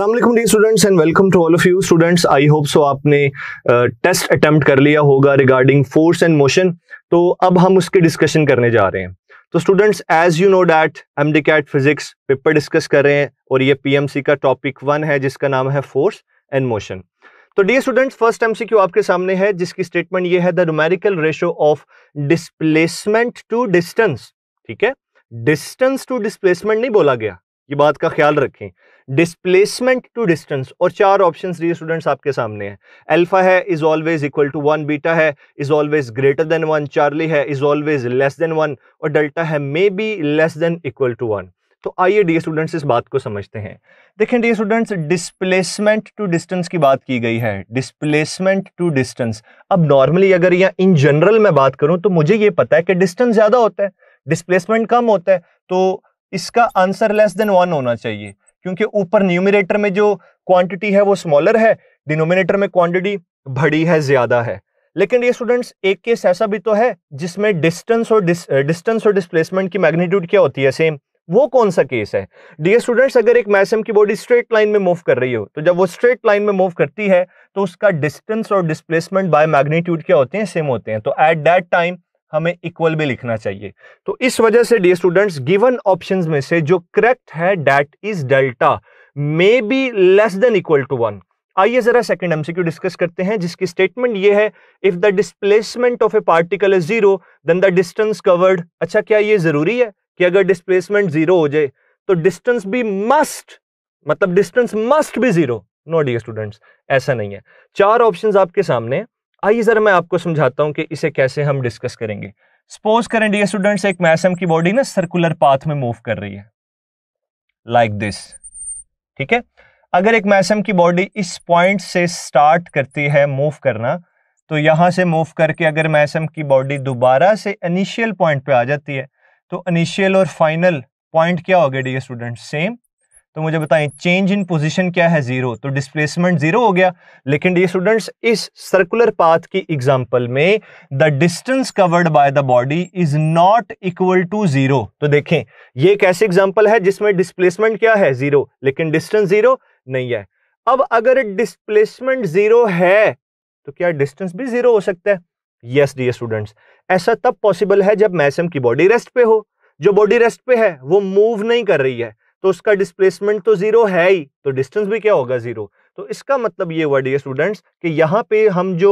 D students and welcome to all of you students I hope so आपने test attempt कर लिया होगा regarding force and motion तो अब हम उसके डिस्कशन करने जा रहे हैं तो students as you know that M D CAT physics paper discuss कर रहे हैं और ये पीएमसी का टॉपिक वन है जिसका नाम है फोर्स एंड मोशन तो dear students first M C Q आपके सामने है जिसकी स्टेटमेंट ये है the numerical ratio of displacement to distance ठीक है डिस्टेंस टू डिस्प्लेसमेंट नहीं बोला गया ये बात का ख्याल रखें डिस्प्लेसमेंट टू डिस्टेंस और चार ऑप्शन ये स्टूडेंट्स आपके सामने हैं अल्फा है is always equal to one beta है is always greater than one Charlie है is always less than one और डेल्टा है may be less than equal to one तो आइए डी स्टूडेंट्स इस बात को समझते हैं देखें dear students displacement to distance की बात की गई है डिस्प्लेसमेंट टू डिस्टेंस अब नॉर्मली अगर यहाँ इन जनरल मैं बात करूं तो मुझे ये पता है कि डिस्टेंस ज़्यादा होता है डिस्प्लेसमेंट कम होता है तो इसका आंसर लेस देन वन होना चाहिए क्योंकि ऊपर न्यूमिनेटर में जो क्वांटिटी है वो स्मॉलर है डिनोमिनेटर में क्वांटिटी बड़ी है ज्यादा है लेकिन ये स्टूडेंट्स एक केस ऐसा भी तो है जिसमें डिस्टेंस और डिस्टेंस और डिस्प्लेसमेंट की मैग्नीट्यूड क्या होती है सेम वो कौन सा केस है डियर स्टूडेंट्स अगर एक मैसम की बॉडी स्ट्रेट लाइन में मूव कर रही हो तो जब वो स्ट्रेट लाइन में मूव करती है तो उसका डिस्टेंस और डिस्प्लेसमेंट बाय मैग्नीट्यूड क्या होते हैं सेम होते हैं तो एट दैट टाइम हमें इक्वल भी लिखना चाहिए तो इस वजह से डी स्टूडेंट्स गिवन ऑप्शंस में से जो करेक्ट है that is delta may be less than equal to one आइए जरा सेकंड एमसीक्यू डिस्कस करते हैं जिसकी स्टेटमेंट ये है if the displacement of a particle is zero then the distance covered अच्छा क्या ये जरूरी है कि अगर डिस्प्लेसमेंट जीरो हो जाए तो डिस्टेंस भी मस्ट मतलब डिस्टेंस मस्ट भी जीरो नो डी स्टूडेंट्स ऐसा नहीं है चार ऑप्शंस आपके सामने हैं आइए ज़रा मैं आपको समझाता हूँ कि इसे कैसे हम डिस्कस करेंगे सपोज करें डी स्टूडेंट्स एक मैसम की बॉडी ना सर्कुलर पाथ में मूव कर रही है लाइक like दिस ठीक है अगर एक मैसम की बॉडी इस पॉइंट से स्टार्ट करती है मूव करना तो यहां से मूव करके अगर मैसम की बॉडी दोबारा से इनिशियल पॉइंट पे आ जाती है तो इनिशियल और फाइनल पॉइंट क्या हो गया डी स्टूडेंट सेम तो मुझे बताएं चेंज इन पोजीशन क्या है जीरो तो डिस्प्लेसमेंट जीरो हो गया लेकिन डी स्टूडेंट्स इस सर्कुलर पाथ की एग्जांपल में the distance covered by the body is not equal to zero तो देखें ये एक ऐसी एग्जांपल है जिसमें डिस्प्लेसमेंट क्या है जीरो लेकिन डिस्टेंस जीरो नहीं है अब अगर डिस्प्लेसमेंट जीरो है तो क्या डिस्टेंस भी जीरो हो सकता है यस डी स्टूडेंट्स ऐसा तब पॉसिबल है जब मैसम की बॉडी रेस्ट पे हो जो बॉडी रेस्ट पे है वो मूव नहीं कर रही है तो उसका डिस्प्लेसमेंट तो जीरो है ही तो डिस्टेंस भी क्या होगा जीरो तो इसका मतलब ये वर्ड ये स्टूडेंट्स कि यहाँ पे हम जो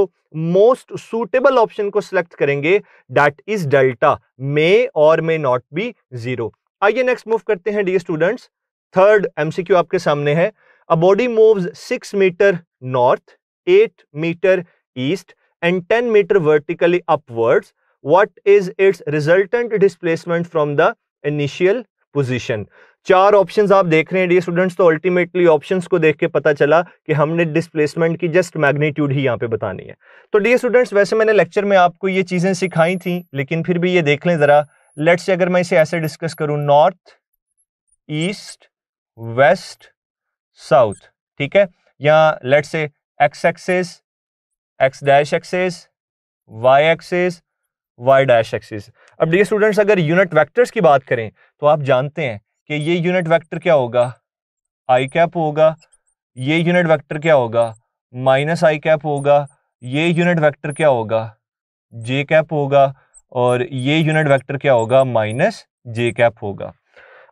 मोस्ट सूटेबल ऑप्शन को सिलेक्ट करेंगे डैट इज डेल्टा मे और मे नॉट बी जीरो आइए नेक्स्ट मूव करते हैं डी स्टूडेंट्स थर्ड एमसीक्यू आपके सामने है a body moves six metre north eight metre east and ten metre vertically upwards what is its resultant displacement from the initial position चार options आप देख रहे हैं डी स्टूडेंट्स तो अल्टीमेटली ऑप्शंस को देख के पता चला कि हमने डिस्प्लेसमेंट की जस्ट मैग्नीट्यूड ही यहाँ पे बतानी है तो डी स्टूडेंट्स वैसे मैंने लेक्चर में आपको ये चीज़ें सिखाई थी लेकिन फिर भी ये देख लें ज़रा लेट्स अगर मैं इसे ऐसे डिस्कस करूं नॉर्थ ईस्ट वेस्ट साउथ ठीक है या let's say X axis X dash axis Y axis Y dash axis अब डी स्टूडेंट्स अगर यूनिट वैक्टर्स की बात करें तो आप जानते हैं कि ये यूनिट वेक्टर क्या होगा आई कैप होगा ये यूनिट वेक्टर क्या होगा माइनस आई कैप होगा ये यूनिट वेक्टर क्या होगा जे कैप होगा और ये यूनिट वेक्टर क्या होगा माइनस जे कैप होगा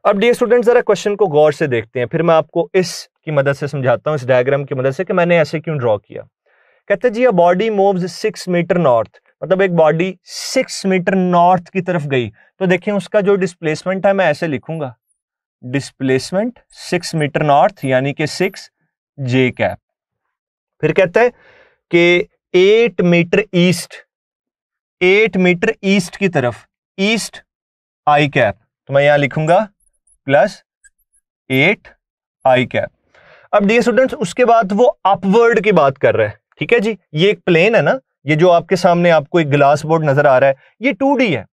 अब डी स्टूडेंट ज़रा क्वेश्चन को गौर से देखते हैं फिर मैं आपको इस की मदद से समझाता हूँ इस डायग्राम की मदद से कि मैंने ऐसे क्यों ड्रॉ किया कहते जी a body moves six metre north मतलब एक बॉडी सिक्स मीटर नॉर्थ की तरफ गई तो देखिए उसका जो डिस्प्लेसमेंट है मैं ऐसे लिखूंगा डिस्प्लेसमेंट सिक्स मीटर नॉर्थ यानी कि सिक्स जे कैप फिर कहता है कि eight metre east eight metre east की तरफ ईस्ट आई कैप तो मैं यहां लिखूंगा प्लस एट आई कैप अब डी स्टूडेंट्स उसके बाद वो अपवर्ड की बात कर रहा है ठीक है जी ये एक प्लेन है ना ये जो आपके सामने आपको एक ग्लास बोर्ड नजर आ रहा है ये टू है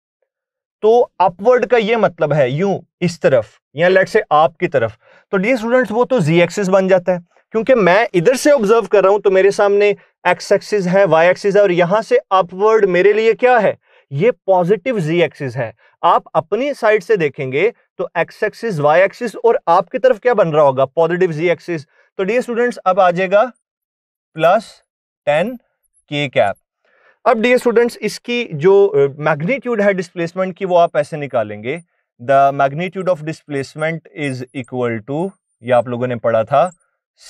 तो अपवर्ड का ये मतलब है यू इस तरफ या लेट से आपकी तरफ तो डी स्टूडेंट्स वो तो जी एक्सिस बन जाता है क्योंकि मैं इधर से ऑब्जर्व कर रहा हूं तो मेरे सामने एक्स एक्सिस है वाई एक्सिस है और यहां से अपवर्ड मेरे लिए क्या है ये पॉजिटिव जी एक्सिस है आप अपनी साइड से देखेंगे तो एक्स एक्सिस वाई एक्सिस और आपकी तरफ क्या बन रहा होगा पॉजिटिव जी एक्सिस तो डी स्टूडेंट्स अब आ जाएगा प्लस टेन के कैप अब डी स्टूडेंट्स इसकी जो मैग्नीट्यूड है डिस्प्लेसमेंट की वो आप ऐसे निकालेंगे the magnitude of displacement is equal to ये आप लोगों ने पढ़ा था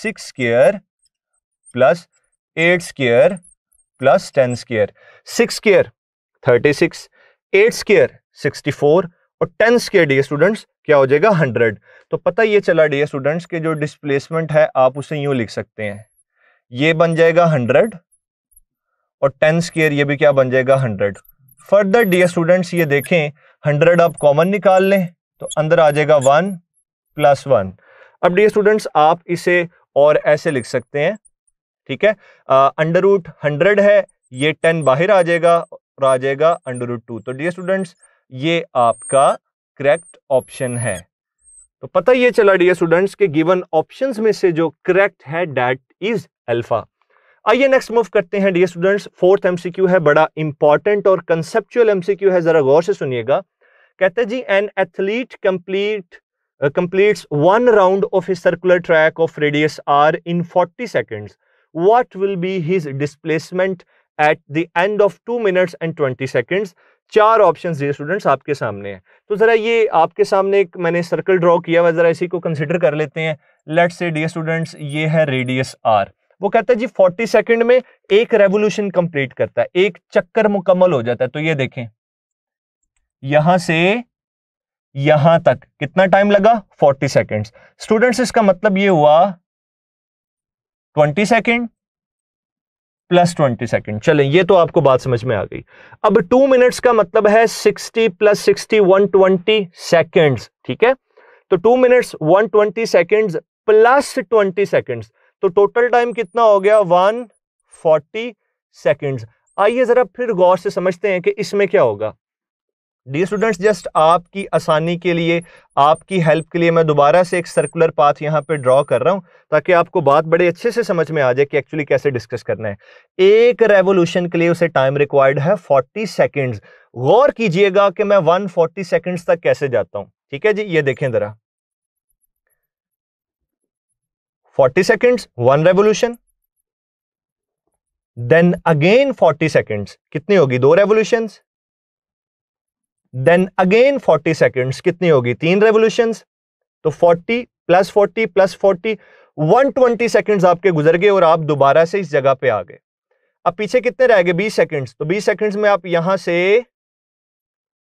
six square plus eight square plus ten square six square thirty six eight square sixty four और टेन स्केयर डी स्टूडेंट्स क्या हो जाएगा हंड्रेड तो पता ये चला डी स्टूडेंट्स के जो डिस्प्लेसमेंट है आप उसे यूं लिख सकते हैं ये बन जाएगा हंड्रेड और टेन स्केयर ये भी क्या बन जाएगा हंड्रेड फर्दर डी स्टूडेंट्स ये देखें हंड्रेड आप कॉमन निकाल लें तो अंदर आ जाएगा वन प्लस वन अब डी स्टूडेंट्स आप इसे और ऐसे लिख सकते हैं ठीक है अंडर रूट हंड्रेड है ये टेन बाहर आ जाएगा और आ जाएगा अंडर रूट टू तो डी स्टूडेंट्स ये आपका करेक्ट ऑप्शन है तो पता ये चला डी स्टूडेंट्स के गिवन ऑप्शंस में से जो करेक्ट है डैट इज अल्फा आइए नेक्स्ट मूव करते हैं डियर स्टूडेंट्स फोर्थ एमसीक्यू है बड़ा इंपॉर्टेंट और कंसेप्चुअल एमसीक्यू है जरा गौर से सुनिएगा कहते जी an athlete complete completes one round of his circular track of radius R in 40 seconds what will be his displacement at the end of two minutes and twenty seconds चार option ये students आपके सामने हैं तो ज़रा ये आपके सामने एक मैंने सर्कल ड्रॉ किया हुआ ज़रा इसी को कंसिडर कर लेते हैं लेट्स से डी स्टूडेंट्स ये है रेडियस आर वो कहता है जी फोर्टी सेकेंड में एक रेवोल्यूशन कंप्लीट करता है एक चक्कर मुकम्मल हो जाता है तो ये देखें यहां से यहां तक कितना टाइम लगा 40 सेकेंड्स स्टूडेंट्स इसका मतलब ये हुआ 20 सेकेंड प्लस ट्वेंटी सेकेंड चले ये तो आपको बात समझ में आ गई अब टू मिनट्स का मतलब है sixty plus sixty one twenty seconds ठीक है तो two minutes one twenty seconds plus twenty seconds तो टोटल टाइम कितना हो गया वन फोर्टी सेकेंड आइए जरा फिर गौर से समझते हैं कि इसमें क्या होगा डी स्टूडेंट्स जस्ट आपकी आसानी के लिए आपकी हेल्प के लिए मैं दोबारा से एक सर्कुलर पाथ यहाँ पे ड्रॉ कर रहा हूँ ताकि आपको बात बड़े अच्छे से समझ में आ जाए कि एक्चुअली कैसे डिस्कस करना है एक रेवोल्यूशन के लिए उसे टाइम रिक्वायर्ड है 40 सेकेंड्स गौर कीजिएगा कि मैं 140 सेकेंड्स तक कैसे जाता हूँ ठीक है जी ये देखें ज़रा 40 seconds one revolution then again 40 seconds कितनी होगी दो रेवोल्यूशन देन अगेन 40 सेकेंड्स कितनी होगी तीन रेवोल्यूशन तो 40 प्लस 40 प्लस 40 120 सेकेंड्स आपके गुजर गए और आप दोबारा से इस जगह पे आ गए अब पीछे कितने रह गए 20 सेकेंड्स तो 20 सेकेंड्स में आप यहां से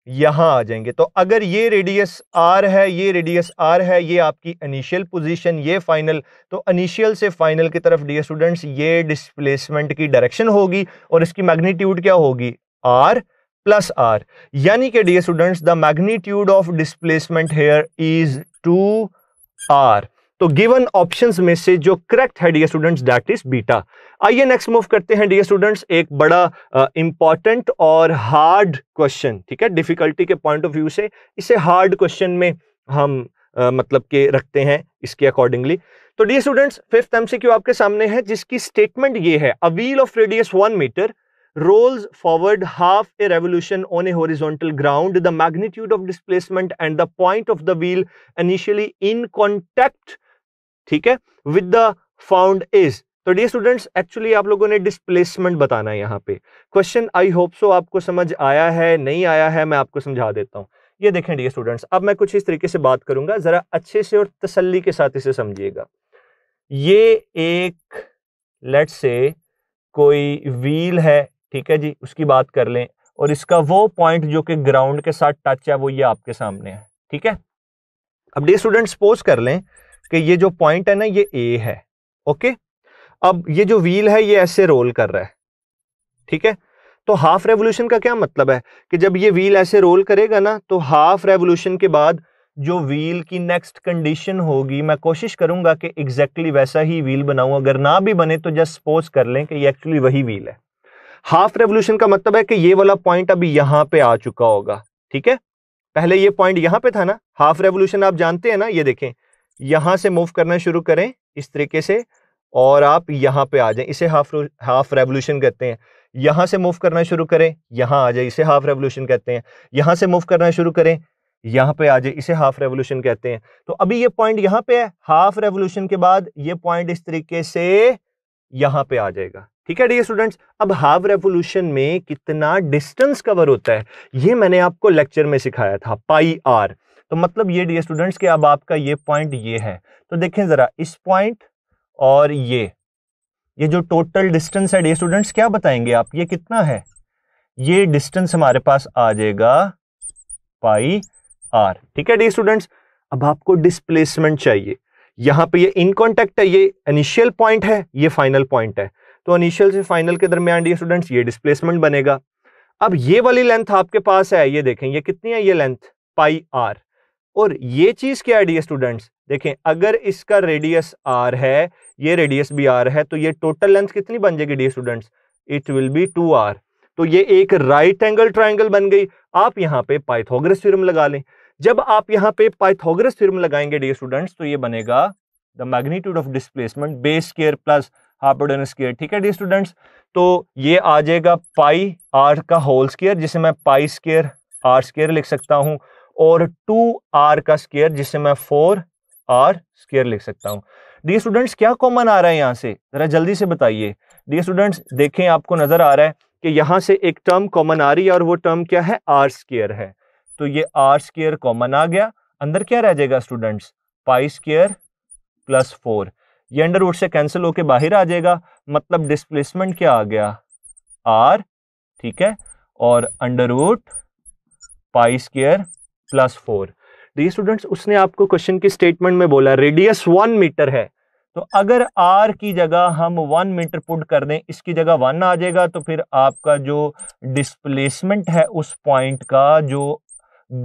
यहां आ जाएंगे तो अगर ये रेडियस आर है ये रेडियस आर है ये आपकी इनिशियल पोजीशन ये फाइनल तो इनिशियल से फाइनल की तरफ डी स्टूडेंट्स ये डिस्प्लेसमेंट की डायरेक्शन होगी और इसकी मैग्नीट्यूड क्या होगी आर प्लस आर यानी कि dear students the magnitude of displacement here is two R तो गिवन ऑप्शन में से जो करेक्ट है dear students that is beta आइए नेक्स्ट मूव करते हैं डियर स्टूडेंट्स एक बड़ा इंपॉर्टेंट और हार्ड क्वेश्चन ठीक है डिफिकल्टी के पॉइंट ऑफ व्यू से इसे हार्ड क्वेश्चन में हम uh, मतलब के रखते हैं इसके अकॉर्डिंगली तो डियर स्टूडेंट्स फिफ्थ एमसीक्यू आपके सामने है जिसकी स्टेटमेंट ये है a wheel of radius one metre rolls forward half a revolution on a horizontal ground the magnitude of displacement and the point of the wheel initially in contact ठीक है with the ground is तो dear students actually आप लोगों ने displacement बताना है यहाँ पे क्वेश्चन आई होप सो आपको समझ आया है नहीं आया है मैं आपको समझा देता हूँ ये देखें डी स्टूडेंट्स अब मैं कुछ इस तरीके से बात करूंगा जरा अच्छे से और तसल्ली के साथ इसे समझिएगा ये एक लेट से कोई व्हील है ठीक है जी उसकी बात कर लें और इसका वो पॉइंट जो कि ग्राउंड के साथ टच है वो ये आपके सामने है ठीक है अब डी स्टूडेंट सपोज कर लें कि ये जो पॉइंट है ना ये ए है ओके अब ये जो व्हील है ये ऐसे रोल कर रहा है ठीक है तो हाफ रेवोल्यूशन का क्या मतलब है कि जब ये व्हील ऐसे रोल करेगा ना तो हाफ रेवोल्यूशन के बाद जो व्हील की नेक्स्ट कंडीशन होगी मैं कोशिश करूंगा कि एग्जैक्टली exactly वैसा ही व्हील बनाऊं अगर ना भी बने तो जस्ट सपोज कर लें कि ये एक्चुअली वही व्हील है हाफ रेवोल्यूशन का मतलब है कि ये वाला पॉइंट अभी यहां पे आ चुका होगा ठीक है पहले ये पॉइंट यहां पे था ना हाफ रेवोल्यूशन आप जानते हैं ना ये देखें यहां से मूव करना शुरू करें इस तरीके से और आप यहाँ पे आ जाएं इसे हाफ हाफ रेवोल्यूशन कहते हैं यहाँ से मूव करना शुरू करें यहाँ आ जाए इसे हाफ रेवोल्यूशन कहते हैं यहाँ से मूव करना शुरू करें यहाँ पे आ जाए इसे हाफ रेवोल्यूशन कहते हैं तो अभी ये पॉइंट यहाँ पे है हाफ रेवोल्यूशन के बाद ये पॉइंट इस तरीके से यहाँ पे आ जाएगा ठीक है डी स्टूडेंट्स अब हाफ रेवोल्यूशन में कितना डिस्टेंस कवर होता है ये मैंने आपको लेक्चर में सिखाया था पाई आर तो मतलब ये डी स्टूडेंट्स कि अब आपका ये पॉइंट ये है तो देखें जरा इस पॉइंट और ये ये जो टोटल डिस्टेंस है डे स्टूडेंट्स क्या बताएंगे आप ये कितना है ये डिस्टेंस हमारे पास आ जाएगा पाई आर ठीक है डी स्टूडेंट्स अब आपको डिस्प्लेसमेंट चाहिए यहां पे ये इन कॉन्टेक्ट है ये इनिशियल पॉइंट है ये फाइनल पॉइंट है तो इनिशियल से फाइनल के दरमियान डी स्टूडेंट्स ये डिस्प्लेसमेंट बनेगा अब ये वाली लेंथ आपके पास है ये देखें ये कितनी है ये लेंथ पाई आर और ये चीज क्या है डी स्टूडेंट्स देखें अगर इसका रेडियस आर है ये रेडियस भी आर है तो ये टोटल लेंथ कितनी बन जाएगी dear students it will be two R तो ये एक राइट एंगल ट्राइंगल बन गई आप यहाँ पे पाइथोग्रस फिर लगा लें जब आप यहाँ पे पाइथोग्रस फिर लगाएंगे डी स्टूडेंट्स तो ये बनेगा the magnitude of displacement base square plus हापोडन स्केयर ठीक है डी स्टूडेंट्स तो ये आ जाएगा पाई आर का होल स्केयर जिसे मैं पाई स्केयर आर स्केयर लिख सकता हूँ और टू आर का स्केयर जिससे मैं फोर आर स्केयर लिख सकता हूं डी स्टूडेंट्स क्या कॉमन आ रहा है यहां से जरा जल्दी से बताइए डी स्टूडेंट्स देखें आपको नजर आ रहा है कि यहां से एक टर्म कॉमन आ रही है और वो टर्म क्या है आर स्केयर है तो ये आर स्केयर कॉमन आ गया अंदर क्या रह जाएगा students pi square plus four ये अंडर वुड से कैंसिल होके बाहर आ जाएगा मतलब डिस्प्लेसमेंट क्या आ गया आर ठीक है और under root pi square plus four dear students उसने आपको क्वेश्चन की स्टेटमेंट में बोला रेडियस वन मीटर है तो अगर आर की जगह हम वन मीटर पुट कर दें इसकी जगह वन आ जाएगा तो फिर आपका जो डिस्प्लेसमेंट है उस पॉइंट का जो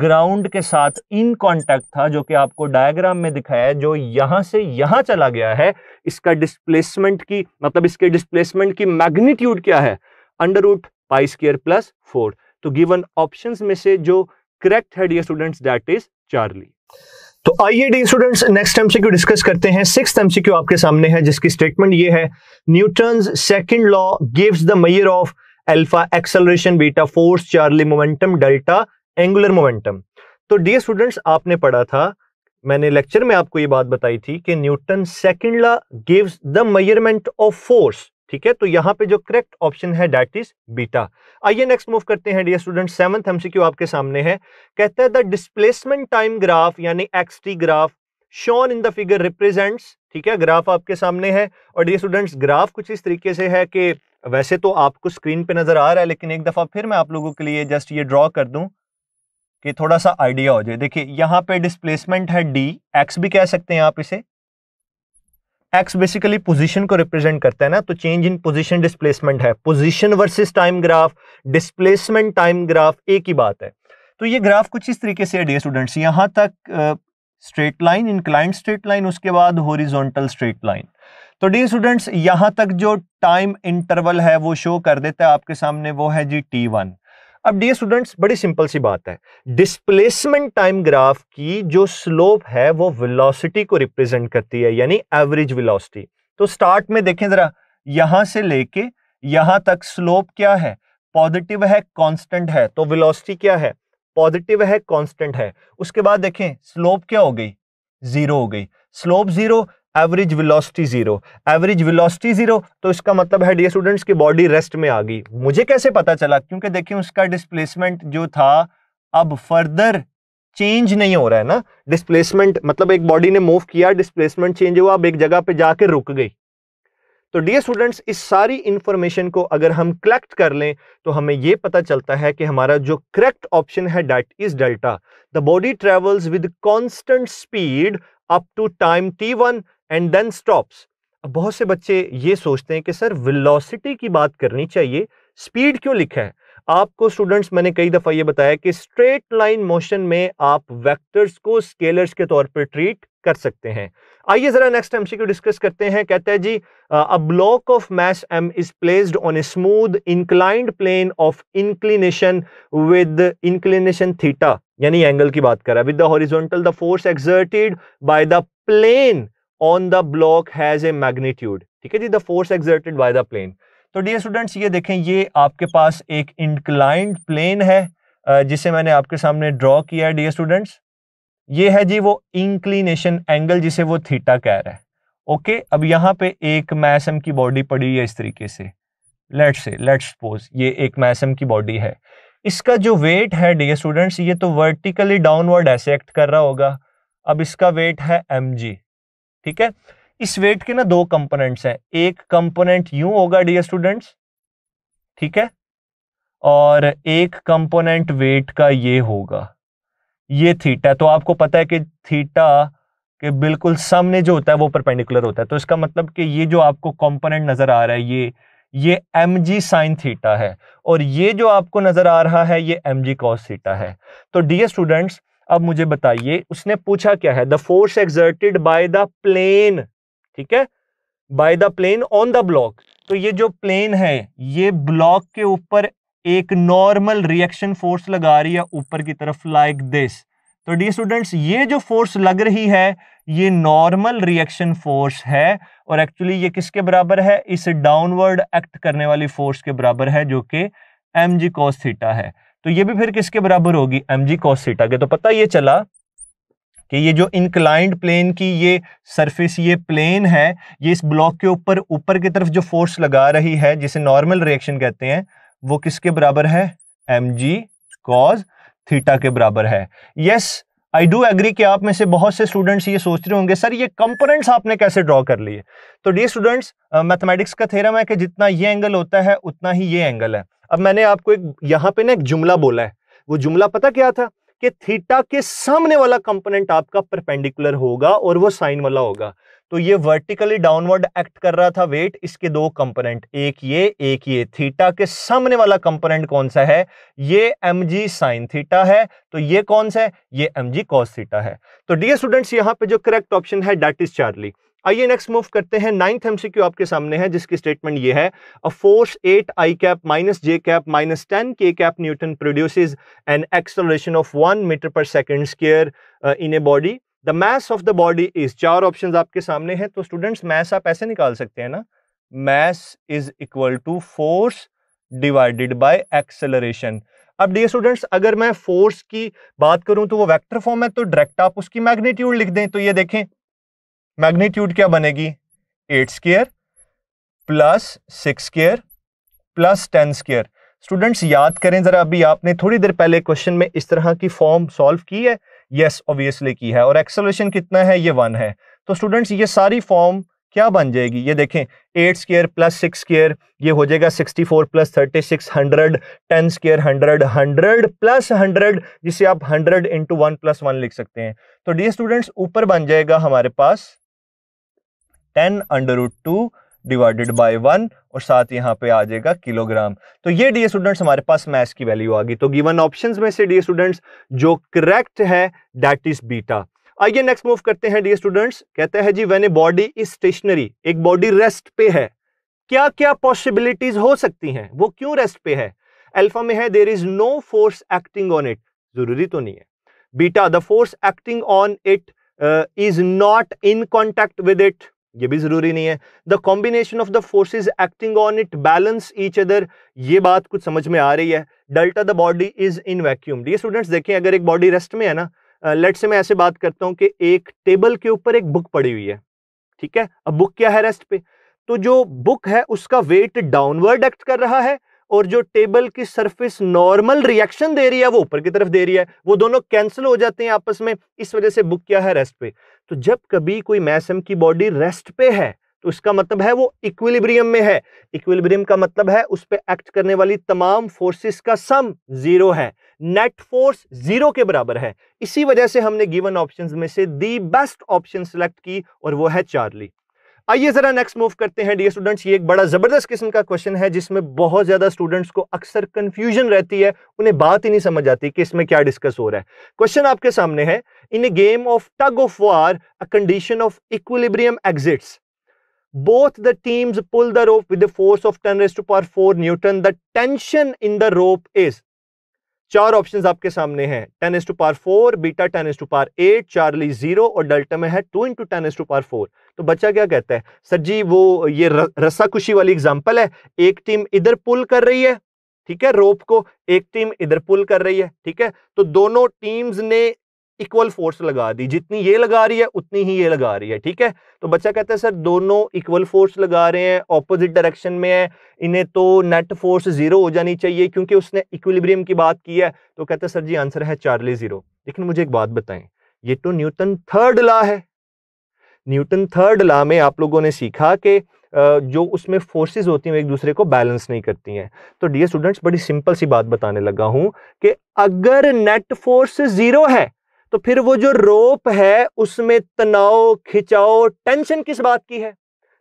ग्राउंड के साथ इन कांटेक्ट था जो कि आपको डायग्राम में दिखाया है जो यहां से यहां चला गया है इसका डिस्प्लेसमेंट की मतलब इसके डिस्प्लेसमेंट की मैग्नीट्यूड क्या है under root pi square plus four तो गिवन ऑप्शंस में से जो करेक्ट है dear students that is Charlie तो आइए dear students next MCQ discuss करते हैं सिक्स एमसीक्यू आपके सामने है जिसकी स्टेटमेंट ये है Newton second law gives the measure of alpha acceleration beta force Charlie momentum delta angular momentum तो डी स्टूडेंट्स आपने पढ़ा था मैंने लेक्चर में आपको ये बात बताई थी कि Newton second law gives the measurement of force ठीक है तो यहां पे जो करेक्ट ऑप्शन है डेट इज बीटा आइए नेक्स्ट मूव करते हैं डियर स्टूडेंट सेवंथ एमसीक्यू आपके सामने है कहता है द डिस्प्लेसमेंट टाइम ग्राफ यानी XT graph shown in the figure represents ठीक है ग्राफ आपके सामने है और डियर स्टूडेंट्स ग्राफ कुछ इस तरीके से है कि वैसे तो आपको स्क्रीन पे नजर आ रहा है लेकिन एक दफा फिर मैं आप लोगों के लिए जस्ट ये ड्रॉ कर दूं कि थोड़ा सा आइडिया हो जाए देखिए यहाँ पे डिस्प्लेसमेंट है डी एक्स भी कह सकते हैं आप इसे एक्स बेसिकली पोजीशन को रिप्रेजेंट करता है ना तो चेंज इन पोजीशन डिस्प्लेसमेंट है position versus time graph displacement time graph एक ही बात है तो ये ग्राफ कुछ इस तरीके से डे स्टूडेंट्स यहाँ तक straight line inclined straight line उसके बाद होरिजोनटल स्ट्रेट लाइन तो डे स्टूडेंट्स यहाँ तक जो टाइम इंटरवल है वो शो कर देता है आपके सामने वो है जी टी वन अब डी स्टूडेंट्स बड़ी सिंपल सी बात है डिस्प्लेसमेंट टाइम ग्राफ की जो स्लोप है वो वेलोसिटी को रिप्रेजेंट करती है यानी एवरेज वेलोसिटी तो स्टार्ट में देखें जरा यहां से लेके यहां तक स्लोप क्या है पॉजिटिव है कांस्टेंट है तो वेलोसिटी क्या है पॉजिटिव है कांस्टेंट है उसके बाद देखें स्लोप क्या हो गई जीरो हो गई slope zero average velocity zero average velocity zero तो इसका मतलब है डियर स्टूडेंट्स की बॉडी रेस्ट में आ गई मुझे कैसे पता चला क्योंकि देखिए उसका डिस्प्लेसमेंट जो था अब फर्दर चेंज नहीं हो रहा है ना डिस्प्लेसमेंट मतलब एक बॉडी ने मूव किया डिस्प्लेसमेंट चेंज हुआ अब एक जगह पे जाके रुक गई तो डियर स्टूडेंट्स इस सारी इंफॉर्मेशन को अगर हम कलेक्ट कर लें तो हमें यह पता चलता है कि हमारा जो करेक्ट ऑप्शन है that is delta the body travels with constant speed up to time T one and then stops अब बहुत से बच्चे ये सोचते हैं कि सर वेलोसिटी की बात करनी चाहिए स्पीड क्यों लिखा है आपको स्टूडेंट्स मैंने कई दफ़ा ये बताया कि स्ट्रेट लाइन मोशन में आप वेक्टर्स को स्केलर्स के तौर पर ट्रीट कर सकते हैं आइए ज़रा नेक्स्ट एमसीक्यू डिस्कस करते हैं कहते हैं जी a block of mass M is placed on a smooth inclined plane of inclination with inclination theta यानी एंगल की बात कर रहा है with the horizontal the force exerted by the plane on the block has a magnitude ठीक है जी the force exerted by the plane तो डियर स्टूडेंट्स ये देखें ये आपके पास एक इंक्लाइंड प्लेन है जिसे मैंने आपके सामने ड्रॉ किया है डियर स्टूडेंट्स ये है जी वो इंक्लिनेशन एंगल जिसे वो थीटा कह रहा है ओके अब यहाँ पे एक मैसम की बॉडी पड़ी है इस तरीके से लेट से लेट सपोज ये एक मैसम की बॉडी है इसका जो वेट है डियर स्टूडेंट्स ये तो वर्टिकली डाउनवर्ड ऐसे एक्ट कर रहा होगा अब इसका वेट है एम जी ठीक है इस वेट के ना दो कंपोनेंट्स हैं एक कंपोनेंट यू होगा डियर स्टूडेंट्स ठीक है और एक कंपोनेंट वेट का ये होगा ये थीटा तो आपको पता है कि थीटा के बिल्कुल सामने जो होता है वो परपेंडिकुलर होता है तो इसका मतलब कि ये जो आपको कंपोनेंट नजर आ रहा है ये ये एम जी साइन थीटा है और ये जो आपको नजर आ रहा है ये एम जी कॉस थीटा है तो डियर स्टूडेंट्स अब मुझे बताइए उसने पूछा क्या है the force exerted by the plane ठीक है by the plane on the block तो ये जो प्लेन है ये ब्लॉक के ऊपर एक नॉर्मल रिएक्शन फोर्स लगा रही है ऊपर की तरफ लाइक दिस तो डी स्टूडेंट्स ये जो फोर्स लग रही है ये नॉर्मल रिएक्शन फोर्स है और एक्चुअली ये किसके बराबर है इस डाउनवर्ड एक्ट करने वाली फोर्स के बराबर है जो कि एम जी कॉस थीटा है तो ये भी फिर किसके बराबर होगी एम जी कॉस सीटा के तो पता ये चला कि ये जो इनक्लाइंड प्लेन की ये सरफेस ये प्लेन है ये इस ब्लॉक के ऊपर ऊपर की तरफ जो फोर्स लगा रही है जिसे नॉर्मल रिएक्शन कहते हैं वो किसके बराबर है एम जी कॉज थीटा के बराबर है यस आई डू एग्री कि आप में से बहुत से स्टूडेंट्स ये सोच रहे होंगे सर ये कंपोनेंट्स आपने कैसे ड्रॉ कर लिए तो डी स्टूडेंट्स मैथमेटिक्स का थेरम है कि जितना ये एंगल होता है उतना ही ये एंगल है अब मैंने आपको एक यहाँ पे ना एक जुमला बोला है वो जुमला पता क्या था कि थीटा के सामने वाला कंपोनेंट आपका परपेंडिकुलर होगा और वो साइन वाला होगा तो ये वर्टिकली डाउनवर्ड एक्ट कर रहा था वेट इसके दो कंपोनेंट एक ये एक ये थीटा के सामने वाला कंपोनेंट कौन सा है ये एम जी साइन थीटा है तो ये कौन सा है ये एम जी कॉस थीटा है तो डियर स्टूडेंट्स यहाँ पे जो करेक्ट ऑप्शन है डेट इज चार्ली आइए नेक्स्ट मूव करते हैं नाइन्थ एमसीक्यू आपके सामने है जिसकी स्टेटमेंट ये है a force eight I cap minus J cap minus ten K cap Newton produces an acceleration of one metre per second square in a body the mass of the body is चार option आपके सामने हैं तो students mess आप ऐसे निकाल सकते हैं ना mass is equal to force divided by acceleration अब डी स्टूडेंट्स अगर मैं फोर्स की बात करूं तो वो वेक्टर फॉर्म है तो डायरेक्ट आप उसकी मैग्नीट्यूड लिख दें तो ये देखें मैग्नीट्यूड क्या बनेगी eight square plus six square plus ten square students याद करें जरा अभी आपने थोड़ी देर पहले क्वेश्चन में इस तरह की फॉर्म सॉल्व की है यस ऑब्वियसली की है और एक्सेलरेशन कितना है ये वन है तो स्टूडेंट्स ये सारी फॉर्म क्या बन जाएगी ये देखें eight square plus six square ये हो जाएगा sixty four plus thirty six hundred ten square hundred hundred plus hundred जिसे आप hundred into one plus one लिख सकते हैं तो डी स्टूडेंट्स ऊपर बन जाएगा हमारे पास ten under root two divided by one और साथ यहाँ पे आ जाएगा किलोग्राम तो ये डी स्टूडेंट्स हमारे पास मैथ्स की वैल्यू आ गई तो गिवन ऑप्शंस में से डी स्टूडेंट्स जो करेक्ट है दैट इज बीटा आइए नेक्स्ट मूव करते हैं डी स्टूडेंट्स कहते हैं जी when a body is stationary एक बॉडी रेस्ट पे है क्या क्या पॉसिबिलिटीज हो सकती हैं वो क्यों रेस्ट पे है एल्फा में है there is no force acting on it जरूरी तो नहीं है beta the force acting on it is not in contact with it ये भी जरूरी नहीं है the combination of the forces acting on it balance each other ये बात कुछ समझ में आ रही है delta the body is in vacuum ये स्टूडेंट्स देखें अगर एक बॉडी रेस्ट में है ना लेट से मैं ऐसे बात करता हूं कि एक टेबल के ऊपर एक बुक पड़ी हुई है ठीक है अब बुक क्या है रेस्ट पे तो जो बुक है उसका वेट डाउनवर्ड एक्ट कर रहा है और जो टेबल की सरफेस नॉर्मल रिएक्शन दे रही है वो ऊपर की तरफ दे रही है वो दोनों कैंसिल हो जाते हैं आपस में इस वजह से बुक क्या है रेस्ट पे तो जब कभी कोई मैसम की बॉडी रेस्ट पे है तो इसका मतलब है वो इक्विलिब्रियम में है इक्विलिब्रियम का मतलब है उस पर एक्ट करने वाली तमाम फोर्सेस का सम जीरो है नेट फोर्स जीरो के बराबर है इसी वजह से हमने गिवन ऑप्शंस में से दी बेस्ट ऑप्शन सिलेक्ट की और वो है चार्ली आइए जरा नेक्स्ट मूव करते हैं डियर स्टूडेंट्स ये एक बड़ा जबरदस्त किस्म का क्वेश्चन है जिसमें बहुत ज्यादा स्टूडेंट्स को अक्सर कंफ्यूजन रहती है उन्हें बात ही नहीं समझ आती कि इसमें क्या डिस्कस हो रहा है क्वेश्चन आपके सामने है in a game of tug of war a condition of equilibrium exists both the teams pull the rope with the force of 10 raised to power 4 newton the tension in the rope चार options आपके सामने हैं ten raise to power four beta ten raise to power eight Charlie zero और delta में है two into ten raise to power four तो बच्चा क्या कहता है सर जी वो ये रस्साकुशी वाली एग्जांपल है एक टीम इधर पुल कर रही है ठीक है रोप को एक टीम इधर पुल कर रही है ठीक है तो दोनों टीम्स ने इक्वल फोर्स लगा दी जितनी ये लगा रही है उतनी ही ये लगा रही है ठीक है तो बच्चा कहता है सर दोनों इक्वल फोर्स लगा रहे हैं ऑपोजिट डायरेक्शन में है इन्हें तो नेट फोर्स जीरो हो जानी चाहिए क्योंकि उसने इक्विलिब्रियम की बात की है तो कहते हैं सर जी आंसर है चार्ली जीरो लेकिन मुझे एक बात बताएं ये तो न्यूटन थर्ड लॉ है न्यूटन थर्ड लॉ में आप लोगों ने सीखा कि जो उसमें फोर्सेस होती हैं एक दूसरे को बैलेंस नहीं करती हैं तो डियर स्टूडेंट्स बड़ी सिंपल सी बात बताने लगा हूं कि अगर नेट फोर्स जीरो है तो फिर वो जो रोप है उसमें तनाव खिंचाओ टेंशन किस बात की है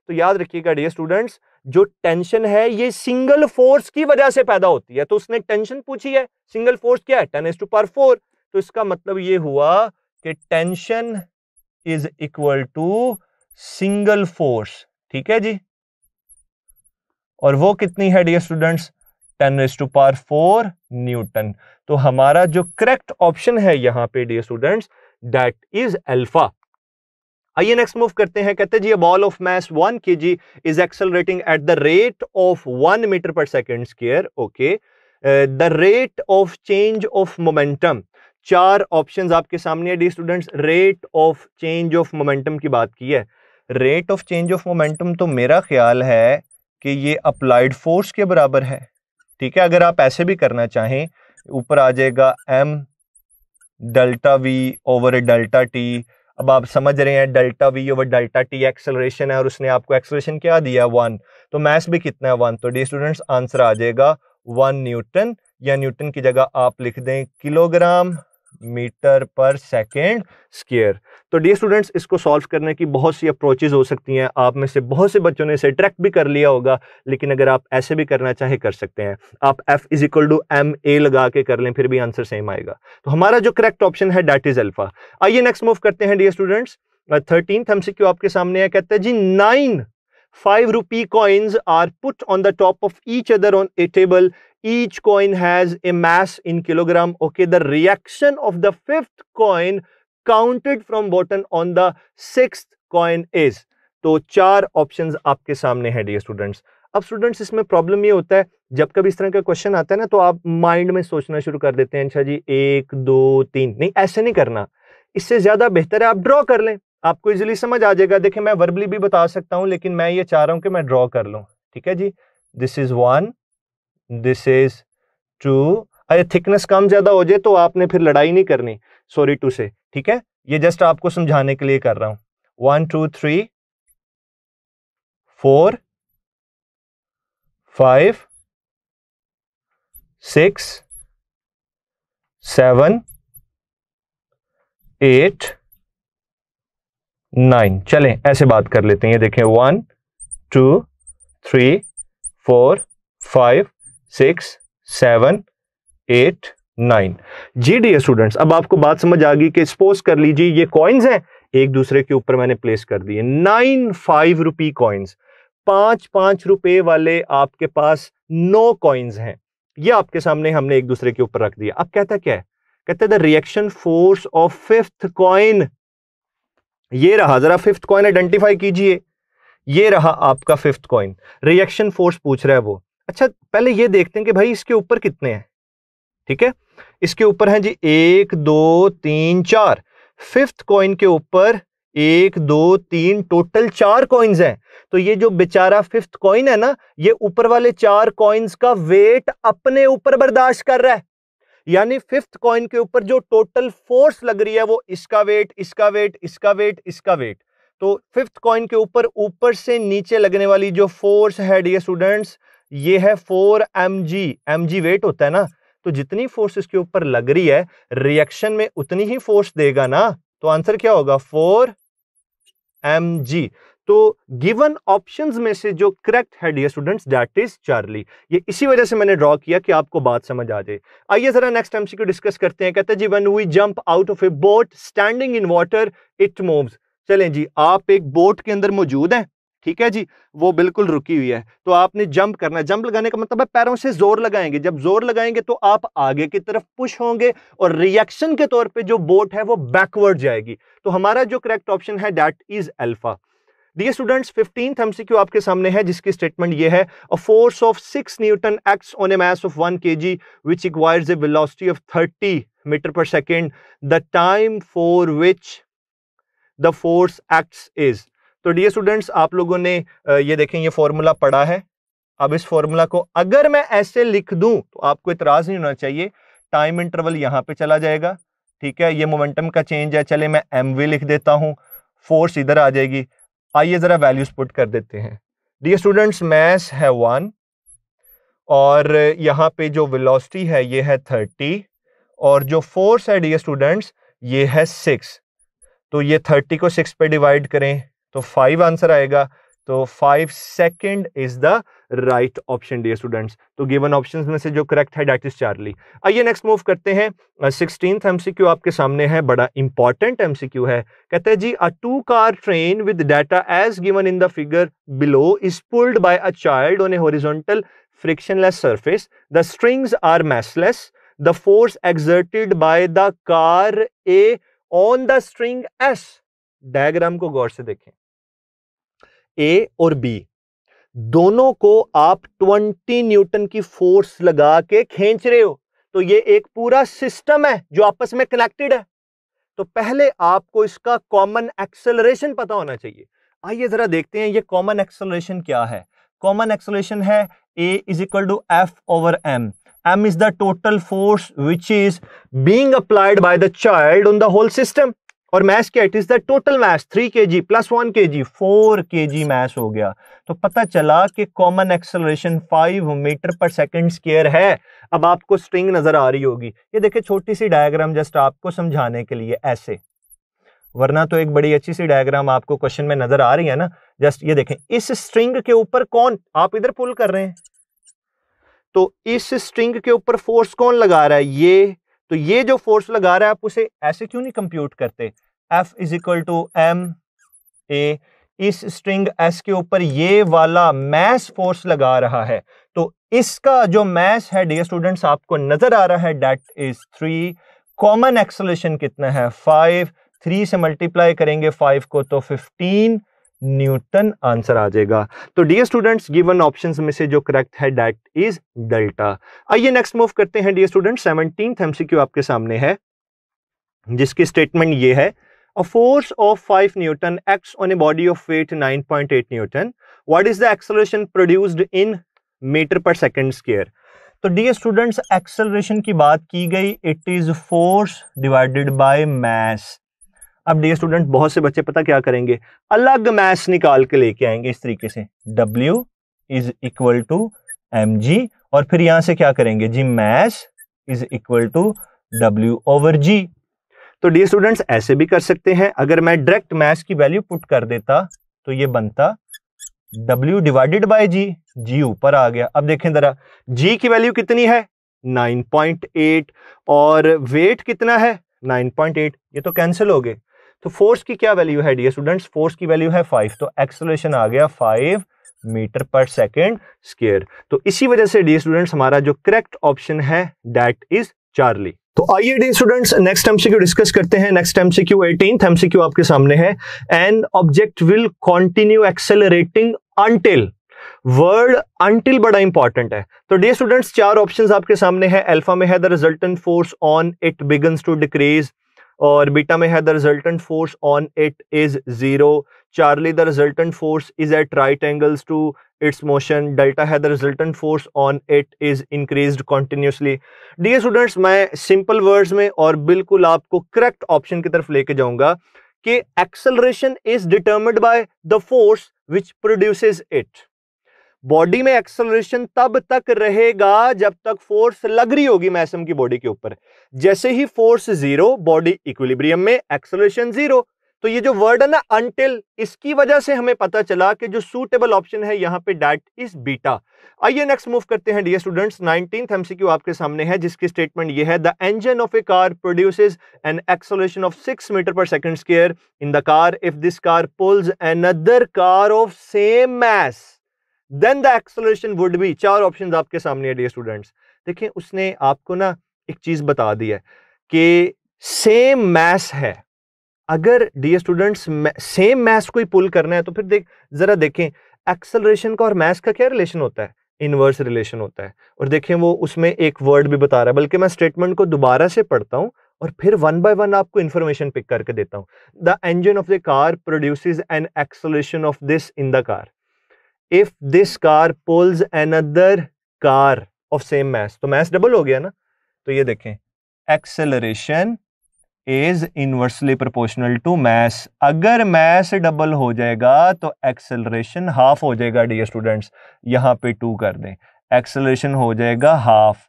तो याद रखिएगा डियर स्टूडेंट्स जो टेंशन है ये सिंगल फोर्स की वजह से पैदा होती है तो उसने टेंशन पूछी है सिंगल फोर्स क्या है ten raise to power four तो इसका मतलब ये हुआ कि tension is equal to single force ठीक है जी और वो कितनी है dear students ten raise to power four Newton तो हमारा जो करेक्ट ऑप्शन है यहाँ पे dear students that is alpha आइए नेक्स्ट मूव करते हैं कहते जी ball of mass one K G is accelerating at the rate of one metre per second square okay the rate of change of momentum चार options आपके सामने dear students rate of change of momentum की बात की है rate of change of momentum तो मेरा ख्याल है कि ये अप्लाइड फोर्स के बराबर है ठीक है अगर आप ऐसे भी करना चाहें ऊपर आ जाएगा M delta V over delta T अब आप समझ रहे हैं delta V over delta T acceleration है और उसने आपको एक्सलेशन क्या दिया वन तो मैथ्स भी कितना है वन तो डी स्टूडेंट्स आंसर आ जाएगा वन न्यूटन या न्यूटन की जगह आप लिख दें kilogram metre per second square तो डी स्टूडेंट्स इसको सॉल्व करने की बहुत सी अप्रोचेज हो सकती हैं आप में से बहुत से बच्चों ने इसे ट्रैक भी कर लिया होगा लेकिन अगर आप ऐसे भी करना चाहे कर सकते हैं आप F is equal to M A लगा के कर लें फिर भी आंसर सेम आएगा तो हमारा जो करेक्ट ऑप्शन है डैट इज अल्फा आइए नेक्स्ट मूव करते हैं डी स्टूडेंट्स थर्टीन हम से आपके सामने है कहते हैं जी nine five rupee coins are put on the top of each other on a table each coin has a mass in kilogram okay the reaction of the fifth coin counted from bottom on the six coin is तो चार options आपके सामने है dear students अब students इसमें problem ये होता है जब कभी इस तरह का क्वेश्चन आता है ना तो आप माइंड में सोचना शुरू कर देते हैं अच्छा जी एक दो तीन नहीं ऐसे नहीं करना इससे ज्यादा बेहतर है आप ड्रॉ कर लें आपको इजिली समझ आ जाएगा देखिए मैं वर्बली भी बता सकता हूं लेकिन मैं ये चाह रहा हूं कि मैं ड्रॉ कर लूँ ठीक है जी this is one this is two अरे थिकनेस कम ज़्यादा हो जाए तो आपने फिर लड़ाई नहीं करनी सॉरी टू से ठीक है ये जस्ट आपको समझाने के लिए कर रहा हूं one two three four five six seven eight nine चलें ऐसे बात कर लेते हैं ये देखें one two three four five six seven eight nine जी डी स्टूडेंट्स अब आपको बात समझ आ गई कि स्पोज कर लीजिए ये कॉइन्स हैं एक दूसरे के ऊपर मैंने प्लेस कर दिए नाइन फाइव रुपी कॉइन्स पांच पांच रुपए वाले आपके पास नो कॉइन्स हैं ये आपके सामने हमने एक दूसरे के ऊपर रख दिया अब कहता क्या है कहते the reaction force of fifth coin ये रहा जरा फिफ्थ कॉइन आइडेंटिफाई कीजिए ये रहा आपका फिफ्थ कॉइन रिएक्शन फोर्स पूछ रहा है वो अच्छा पहले ये देखते हैं कि भाई इसके ऊपर कितने हैं ठीक है इसके ऊपर है जी एक दो तीन चार फिफ्थ कॉइन के ऊपर एक दो तीन टोटल चार कॉइन्स हैं तो ये जो बेचारा फिफ्थ कॉइन है ना ये ऊपर वाले चार कॉइन्स का वेट अपने ऊपर बर्दाश्त कर रहा है यानी फिफ्थ कॉइन के ऊपर जो टोटल फोर्स लग रही है वो इसका वेट इसका वेट इसका वेट इसका वेट तो फिफ्थ कॉइन के ऊपर ऊपर से नीचे लगने वाली जो फोर्स है डियर स्टूडेंट्स ये है four M G M G weight होता है ना तो जितनी फोर्स इसके ऊपर लग रही है रिएक्शन में उतनी ही फोर्स देगा ना तो आंसर क्या होगा फोर एम जी तो गिवन ऑप्शंस में से जो करेक्ट है dear students that is Charlie ये इसी वजह से मैंने ड्रॉ किया कि आपको बात समझ आ जाए आइए जरा नेक्स्ट को डिस्कस करते हैं कहते हैं जी when we jump out of a boat standing in water it move चलें जी आप एक बोट के अंदर मौजूद हैं ठीक है जी वो बिल्कुल रुकी हुई है तो आपने जंप करना जंप लगाने का मतलब है पैरों से जोर लगाएंगे जब जोर लगाएंगे तो आप आगे की तरफ पुश होंगे और रिएक्शन के तौर पे जो बोट है वो बैकवर्ड जाएगी तो हमारा जो करेक्ट ऑप्शन है that is alpha dear students fifteen Q आपके सामने है जिसकी स्टेटमेंट ये है a force of six Newton acts on a mass of one K G which acquires a velocity of thirty metre per second the time for which the force act is तो dear students आप लोगों ने ये देखें ये formula पढ़ा है अब इस फॉर्मूला को अगर मैं ऐसे लिख दूं तो आपको इतराज नहीं होना चाहिए टाइम इंटरवल यहां पे चला जाएगा ठीक है ये मोमेंटम का चेंज है चले मैं एम लिख देता हूं फोर्स इधर आ जाएगी आइए ज़रा वैल्यूज पुट कर देते हैं डी स्टूडेंट्स मैस है वन और यहां पे जो विलोसिटी है ये है थर्टी और जो फोर्स है डी स्टूडेंट्स ये है सिक्स तो ये थर्टी को सिक्स पे डिवाइड करें तो फाइव आंसर आएगा तो five second is the right option dear students तो गिवन ऑप्शंस में से जो करेक्ट है डेट इज चार्ली आइए नेक्स्ट मूव करते हैं सिक्सटीन uh, एमसीक्यू आपके सामने है बड़ा इंपॉर्टेंट एमसीक्यू है कहते हैं जी a two car train with data as given in the figure below is pulled by a child on a frictionless surface the strings are massless the force exerted by the car A on the string is diagram को गौर से देखें ए और B दोनों को आप 20 Newton की force लगा के खींच रहे हो तो ये एक पूरा सिस्टम है जो आपस में कनेक्टेड है तो पहले आपको इसका कॉमन एक्सेलरेशन पता होना चाहिए आइए जरा देखते हैं ये कॉमन एक्सेलरेशन क्या है कॉमन एक्सेलरेशन है A is equal to F over M M is the total force which is being applied by the child on the whole system और मैस क्या it is the total mass three K G plus one K ji four के जी mess हो गया तो पता चला कि common acceleration five metre per second square है अब आपको स्ट्रिंग नजर आ रही होगी ये देखिए छोटी सी डायग्राम जस्ट आपको समझाने के लिए ऐसे वरना तो एक बड़ी अच्छी सी डायग्राम आपको क्वेश्चन में नजर आ रही है ना जस्ट ये देखें इस स्ट्रिंग के ऊपर कौन आप इधर पुल कर रहे हैं तो इस स्ट्रिंग के ऊपर फोर्स कौन लगा रहा है ये तो ये जो फोर्स लगा रहा है आप उसे ऐसे क्यों नहीं कंप्यूट करते F is equal to M A इस स्ट्रिंग एस के ऊपर ये वाला मैस फोर्स लगा रहा है तो इसका जो मैस है डियर स्टूडेंट्स आपको नजर आ रहा है that is three common acceleration कितना है फाइव थ्री से मल्टीप्लाई करेंगे फाइव को तो फिफ्टीन न्यूटन आंसर आ जाएगा तो डियर स्टूडेंट्स गिवन ऑप्शंस में से जो करेक्ट है डेट इज डेल्टा आइए नेक्स्ट मूव करते हैं डियर स्टूडेंट सेवनटीन एमसीक्यू आपके सामने है जिसकी स्टेटमेंट ये है a force of five Newton acts on a body of weight 9.8 Newton what is the acceleration produced in metre per second square तो डियर स्टूडेंट्स एक्सेलरेशन की बात की गई it is force divided by mass अब dear student बहुत से बच्चे पता क्या करेंगे अलग मैथ्स निकाल के लेके आएंगे इस तरीके से W is equal to M G और फिर यहां से क्या करेंगे जी mass is equal to W over G तो डी स्टूडेंट्स ऐसे भी कर सकते हैं अगर मैं डायरेक्ट मैथ्स की वैल्यू पुट कर देता तो ये बनता W divided by G G ऊपर आ गया अब देखें जरा G की वैल्यू कितनी है 9.8 और वेट कितना है 9.8 ये तो कैंसिल हो गए तो फोर्स की क्या वैल्यू है डियर स्टूडेंट्स फोर्स की वैल्यू है फाइव तो एक्सलेशन आ गया five metre per second square तो इसी वजह से डी स्टूडेंट्स हमारा जो करेक्ट ऑप्शन है दैट इज चार्ली तो आइए dear students next MCQ discuss करते हैं नेक्स्ट एमसीक्यू 18th एमसीक्यू आपके सामने है an object will continue accelerating until word until बड़ा इंपॉर्टेंट है तो डी स्टूडेंट्स चार ऑप्शंस आपके सामने है अल्फा में है the resultant force on it begins to decrease और बीटा में है the resultant force on it is zero Charlie the resultant force is at right angles to its motion delta है the resultant force on it is increase continuously dear students मैं simple words में और बिल्कुल आपको correct option की तरफ लेके जाऊंगा कि acceleration is determined by the force which produces it body में एक्सलरेशन तब तक रहेगा जब तक फोर्स लग रही होगी मैसम की बॉडी के ऊपर जैसे ही फोर्स जीरो बॉडी इक्विलिब्रियम में एक्सलरेशन जीरो तो ये जो वर्ड है ना अंटिल इसकी वजह से हमें पता चला कि जो सूटेबल ऑप्शन है यहाँ पे डैट इज बीटा आइए नेक्स्ट मूव करते हैं डियर स्टूडेंट्स नाइनटीन एमसीक्यू आपके सामने है जिसकी स्टेटमेंट ये है the engine of a car produces an acceleration of six metre per second square in the car if this car pulls an car of same mass then the acceleration would भी चार option आपके सामने है dear students देखिए उसने आपको ना एक चीज़ बता दी है कि सेम मैस है अगर डी स्टूडेंट्स सेम मैस को ही पुल करना है तो फिर देख ज़रा देखें एक्सलरेशन का और मैथ का क्या रिलेशन होता है इनवर्स रिलेशन होता है और देखें वो उसमें एक वर्ड भी बता रहा है बल्कि मैं स्टेटमेंट को दोबारा से पढ़ता हूँ और फिर वन बाय वन आपको इन्फॉर्मेशन पिक करके देता हूँ the engine of the car produce an acceleration of this in the car if this car pulls another car of same mass तो मैस डबल हो गया ना तो ये देखें acceleration is inversely proportional to mass अगर मैस डबल हो जाएगा तो एक्सेलरेशन हाफ हो जाएगा डी स्टूडेंट्स यहां पे टू कर दें एक्सेलरेशन हो जाएगा हाफ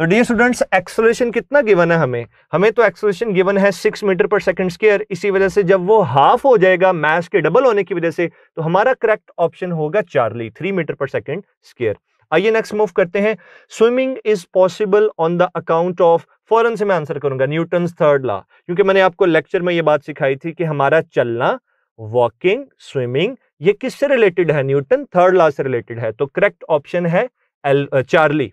तो डियर स्टूडेंट्स एक्सलेशन कितना गिवन है हमें हमें तो एक्सलेशन गिवन है six metre per second square इसी वजह से जब वो हाफ हो जाएगा मैस के डबल होने की वजह से तो हमारा करेक्ट ऑप्शन होगा Charlie three metre per second square आइए नेक्स्ट मूव करते हैं swimming is possible on the account of foreign से मैं आंसर करूंगा न्यूटन थर्ड लॉ क्योंकि मैंने आपको लेक्चर में ये बात सिखाई थी कि हमारा चलना वॉकिंग स्विमिंग ये किससे रिलेटेड है न्यूटन थर्ड लॉ से रिलेटेड है तो करेक्ट ऑप्शन है L Charlie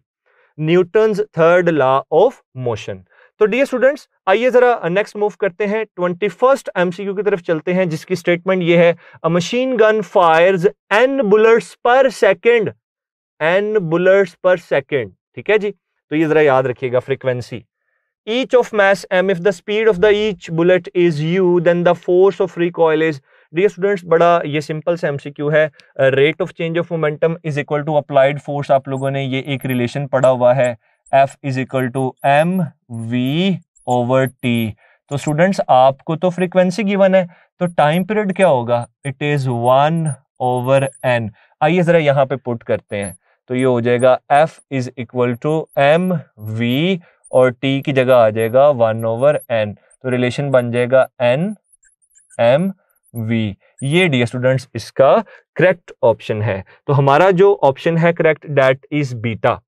Newton third law of motion तो डियर स्टूडेंट्स आइए जरा नेक्स्ट मूव करते हैं ट्वेंटी फर्स्ट एमसीक्यू की तरफ चलते हैं जिसकी स्टेटमेंट ये है a machine gun fires N bullets per second N bullets per second ठीक है जी तो ये जरा याद रखिएगा frequency each of mass M if the speed of the each bullet is u then the force of recoil is dear students बड़ा ये सिंपल सा एमसीक्यू है rate of change of momentum is equal to applied force आप लोगों ने ये एक relation पढ़ा हुआ है F is equal to M V over T तो स्टूडेंट्स आपको तो फ्रीक्वेंसी गिवन है तो टाइम पीरियड क्या होगा it is one over N आइए जरा यहाँ पे पुट करते हैं तो ये हो जाएगा F is equal to M V और टी की जगह आ जाएगा वन ओवर एन तो रिलेशन बन जाएगा एन एम वी ये डी स्टूडेंट्स इसका करेक्ट ऑप्शन है तो हमारा जो ऑप्शन है करेक्ट डेट इज बीटा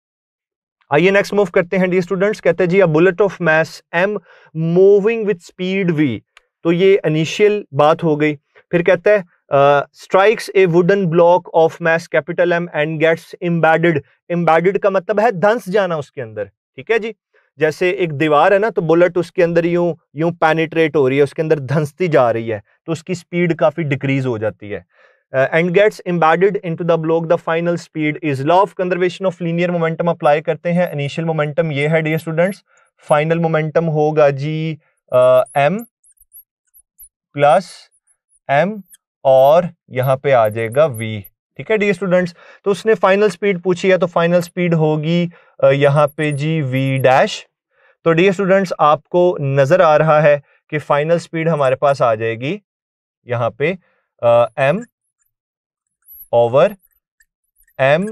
आइए नेक्स्ट मूव करते हैं डी स्टूडेंट्स कहते हैं जी अब bullet of mass M moving with speed V तो ये इनिशियल बात हो गई फिर कहते हैं strikes a wooden block of mass capital M and gets embedded embedded का मतलब है धंस जाना उसके अंदर ठीक है जी जैसे एक दीवार है ना तो बुलेट उसके अंदर यूं यूं पैनिट्रेट हो रही है उसके अंदर धंसती जा रही है तो उसकी स्पीड काफ़ी डिक्रीज हो जाती है and gets embedded into the block the final speed is law of conservation of linear momentum apply करते हैं इनिशियल मोमेंटम ये है डियर स्टूडेंट्स फाइनल मोमेंटम होगा जी एम प्लस एम और यहाँ पे आ जाएगा वी ठीक है डी स्टूडेंट्स तो उसने फाइनल स्पीड पूछी है तो फाइनल स्पीड होगी uh, यहाँ पे जी वी डैश तो डी स्टूडेंट्स आपको नज़र आ रहा है कि फाइनल स्पीड हमारे पास आ जाएगी यहां पे M over M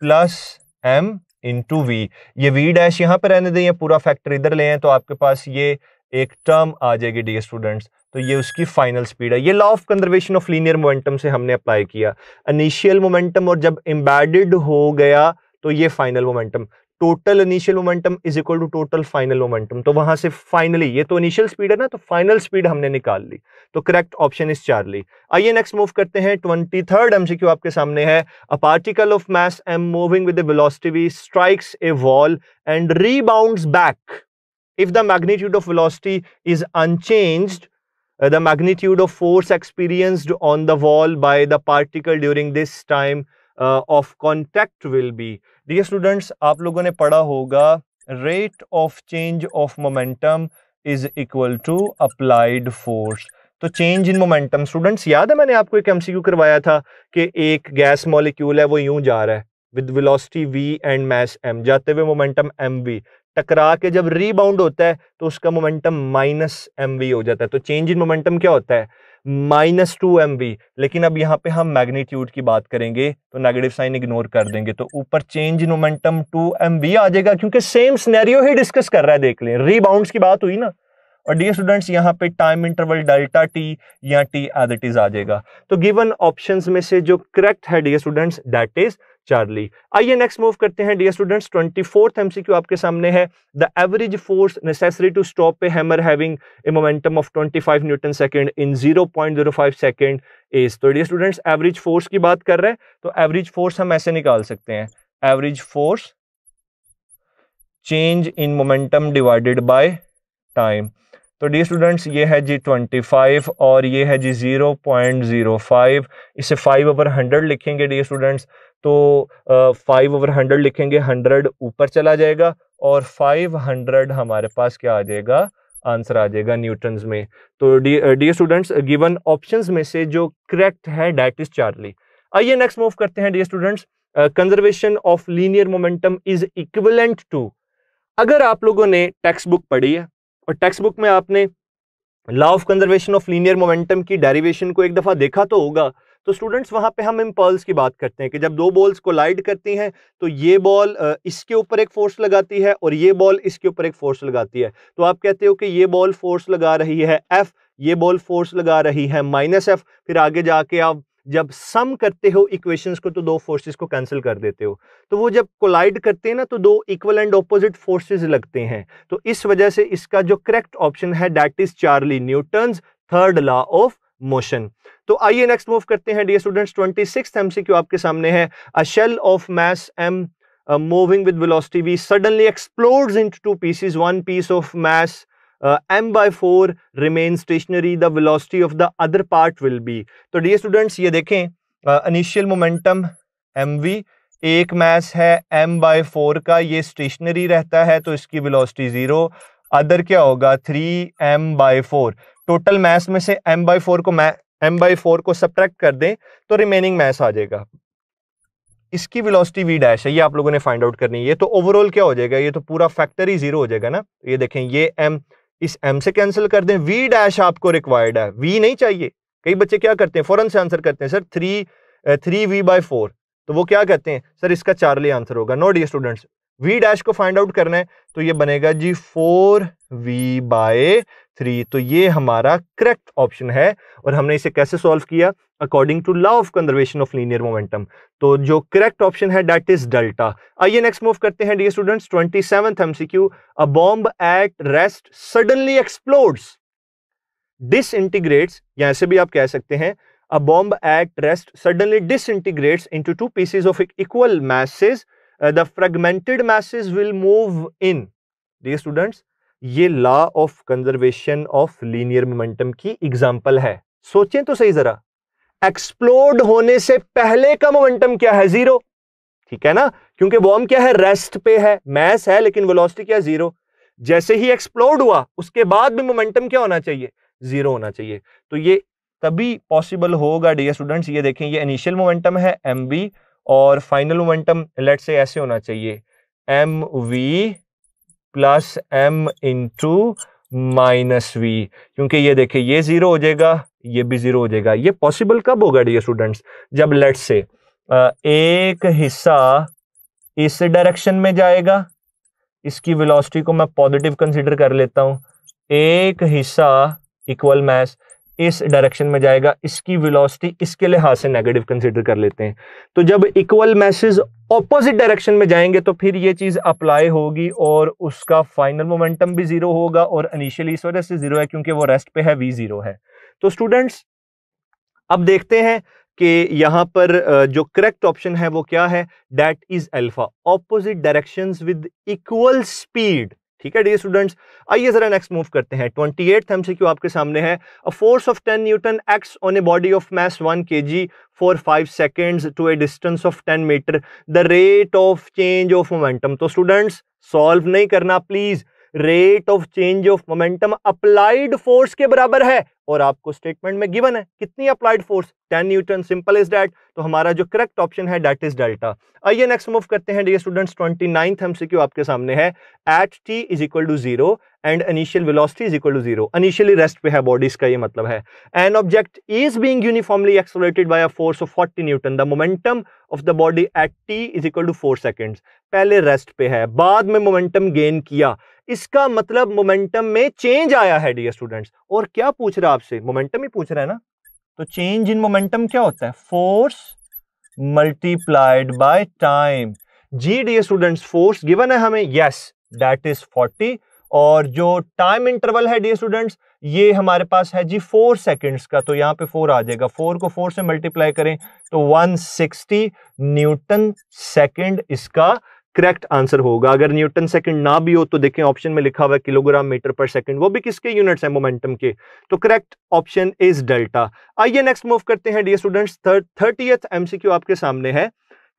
plus M into V ये वी डैश यहां पर रहने दें पूरा फैक्टर इधर ले हैं तो आपके पास ये एक टर्म आ जाएगी डी स्टूडेंट्स तो ये उसकी फाइनल स्पीड है ये law of conservation of linear momentum से हमने अप्लाई किया इनिशियल मोमेंटम और जब एम्बेडेड हो गया तो ये final momentum total initial momentum is equal to total final momentum तो वहां से फाइनली ये तो इनिशियल स्पीड है ना तो फाइनल स्पीड हमने निकाल ली तो करेक्ट ऑप्शन इज चार ली आइए नेक्स्ट मूव करते हैं ट्वेंटी थर्ड एमसीक्यू आपके सामने है a particle of mass M moving with velocity strikes a wall and rebounds back if the magnitude of velocity is unchanged the magnitude of force experienced on the wall by the particle during this time of contact will be dear students आप लोगों ने पढ़ा होगा rate of change of momentum is equal to applied force तो change in momentum students याद है मैंने आपको एक एमसीक्यू करवाया था कि एक गैस मॉलिक्यूल है वो यूं जा रहा है with velocity V and mass M जाते हुए मोमेंटम एम वी टकरा के जब रीबाउंड होता है तो उसका मोमेंटम माइनस एम वी हो जाता है तो चेंज इन मोमेंटम क्या होता है माइनस टू एम वी लेकिन अब यहाँ पे हम मैग्नीट्यूड की बात करेंगे तो नेगेटिव साइन इग्नोर कर देंगे तो ऊपर change in momentum two M V आ जाएगा क्योंकि सेम स्नैरियो ही डिस्कस कर रहा है देख लें रीबाउंड की बात हुई ना और डियर स्टूडेंट्स यहाँ पे टाइम इंटरवल डेल्टा टी या टी एज इट इज आ जाएगा तो गिवन ऑप्शन में से जो करेक्ट है dear students that is Charlie आइए नेक्स्ट मूव करते हैं dear students twenty fourth MCQ आपके सामने है the average force necessary to stop a hammer having a momentum of 25 newton second in 0.05 second is तो डियर स्टूडेंट्स एवरेज फोर्स की बात कर रहे हैं तो एवरेज फोर्स हम ऐसे निकाल सकते हैं average force change in momentum divided by time तो डी स्टूडेंट्स ये है जी 25 और ये है जी 0.05 इसे 5 ओवर 100 लिखेंगे डी स्टूडेंट्स तो फाइव ओवर हंड्रेड लिखेंगे हंड्रेड ऊपर चला जाएगा और फाइव हंड्रेड हमारे पास क्या आ जाएगा आंसर आ जाएगा न्यूटन्स में तो dear dear students given options में से जो करेक्ट है डैट इज चार्ली आइए नेक्स्ट मूव करते हैं dear students conservation of linear momentum is equivalent to अगर आप लोगों ने टेक्स्ट बुक पढ़ी है और टेक्स्ट बुक में आपने law of conservation of linear momentum की डेरिवेशन को एक दफ़ा देखा तो होगा तो स्टूडेंट्स वहाँ पे हम इम्पल्स की बात करते हैं कि जब दो बॉल्स को लाइड करती हैं तो ये बॉल इसके ऊपर एक फोर्स लगाती है और ये बॉल इसके ऊपर एक फोर्स लगाती है तो आप कहते हो कि ये बॉल फोर्स लगा रही है एफ ये बॉल फोर्स लगा रही है माइनस एफ फिर आगे जाके आप जब सम करते हो इक्वेशंस को तो दो फोर्सेस को कैंसिल कर देते हो तो वो जब कोलाइड करते हैं ना तो दो इक्वल एंड ऑपोजिट फोर्सेस लगते हैं तो इस वजह से इसका जो करेक्ट ऑप्शन है that is Charlie Newton third law of motion तो आइए नेक्स्ट मूव करते हैं dear students twenty six MCQ आपके सामने है a shell of mass M moving with velocity V suddenly explodes into two pieces one piece of mass M uh, m four remain stationary the the of the other part will be तो dear students ये देखें initial momentum M we एक mass है M by four का ये stationery रहता है तो इसकी वेलोसिटी ज़ीरो अदर क्या होगा three M by four total mass में से एम बाई फोर को एम बाई फोर को सब्ट्रैक्ट कर दें तो रिमेनिंग मैस आ जाएगा इसकी वेलोसिटी वी डैश है ये आप लोगों ने फाइंड आउट करनी है ये तो ओवरऑल क्या हो जाएगा ये तो पूरा फैक्टर ही जीरो हो जाएगा ना ये देखें ये एम इस एम से कैंसिल कर दें वी डैश आपको रिक्वायर्ड है वी नहीं चाहिए कई बच्चे क्या करते हैं फ़ौरन से आंसर करते हैं sir three three V by four तो वो क्या कहते हैं सर इसका चार्ली आंसर होगा no dear students V dash को फाइंड आउट करना है तो ये बनेगा जी फोर वी बाय थ्री तो ये हमारा करेक्ट ऑप्शन है और हमने इसे कैसे सॉल्व किया according to law of conservation of linear momentum तो जो करेक्ट ऑप्शन है डेट इज डेल्टा आइए नेक्स्ट मूव करते हैं dear students twenty seven MCQ a bomb at rest suddenly dis disintegrates या ऐसे भी आप कह सकते हैं a bomb at rest suddenly dis disintegrates into two pieces of equal masses the fragmented masses will move in dear students ये law of conservation of linear momentum की example है सोचें तो सही जरा एक्सप्लोर्ड होने से पहले का मोमेंटम क्या है जीरो ठीक है ना क्योंकि वॉर्म क्या है रेस्ट पे है मैस है लेकिन वेलोसिटी क्या है जीरो जैसे ही एक्सप्लोर्ड हुआ उसके बाद भी मोमेंटम क्या होना चाहिए जीरो होना चाहिए तो ये तभी पॉसिबल होगा डियर स्टूडेंट्स ये देखें ये इनिशियल मोमेंटम है एम और फाइनल मोमेंटम लेट से ऐसे होना चाहिए M V plus M into minus V क्योंकि ये देखिए ये जीरो हो जाएगा ये भी जीरो हो जाएगा ये पॉसिबल कब होगा डी स्टूडेंट्स जब लेट से एक हिस्सा इस डायरेक्शन में जाएगा इसकी वेलोसिटी को मैं पॉजिटिव कंसीडर कर लेता हूं एक हिस्सा इक्वल मैस इस डायरेक्शन में जाएगा इसकी वेलोसिटी इसके लिहाज से नेगेटिव कंसीडर कर लेते हैं तो जब इक्वल मैसेज ऑपोजिट डायरेक्शन में जाएंगे तो फिर ये चीज़ अप्लाई होगी और उसका फाइनल मोमेंटम भी जीरो होगा और इनिशियली इस वजह से जीरो है क्योंकि वो रेस्ट पे है वी जीरो है तो स्टूडेंट्स अब देखते हैं कि यहां पर जो करेक्ट ऑप्शन है वो क्या है that is alpha opposite direction with equal speed ठीक है डी स्टूडेंट्स आइए जरा नेक्स्ट मूव करते हैं ट्वेंटी एट एमसीक्यू आपके सामने है a force of ten newton acts on a body of one K G for five seconds to a distance of ten metre the rate of change of momentum तो students solve नहीं करना please rate of change of momentum applied force के बराबर है और आपको statement में given है कितनी applied force 10 newton simple is that तो हमारा जो करेक्ट ऑप्शन है डैट इज डेल्टा आइए नेक्स्ट मूव करते हैं dear students twenty ninth MCQ आपके सामने है at t is equal to zero and initial velocity is equal to zero initially rest पे है बॉडीज का ये मतलब है an object is being uniformly accelerated by a force of forty newton the momentum of the body at t is equal to four seconds पहले rest पे है बाद में मोमेंटम गेन किया इसका मतलब मोमेंटम में चेंज आया है डियर स्टूडेंट्स और क्या पूछ रहा है आपसे मोमेंटम ही पूछ रहा है ना तो चेंज इन मोमेंटम क्या होता है फोर्स मल्टीप्लाइड बाय टाइम जी डी स्टूडेंट्स फोर्स गिवन है हमें यस दैट इज 40 और जो टाइम इंटरवल है डी स्टूडेंट्स ये हमारे पास है जी फोर सेकेंड्स का तो यहाँ पे फोर आ जाएगा फोर को फोर से मल्टीप्लाई करें तो 160 न्यूटन सेकेंड इसका करेक्ट आंसर होगा अगर न्यूटन सेकंड ना भी हो तो देखें ऑप्शन में लिखा हुआ है किलोग्राम मीटर पर सेकंड वो भी किसके यूनिट्स हैं मोमेंटम के तो करेक्ट ऑप्शन इज डेल्टा आइए नेक्स्ट मूव करते हैं डियर स्टूडेंट्स थर्टी एमसीक्यू आपके सामने है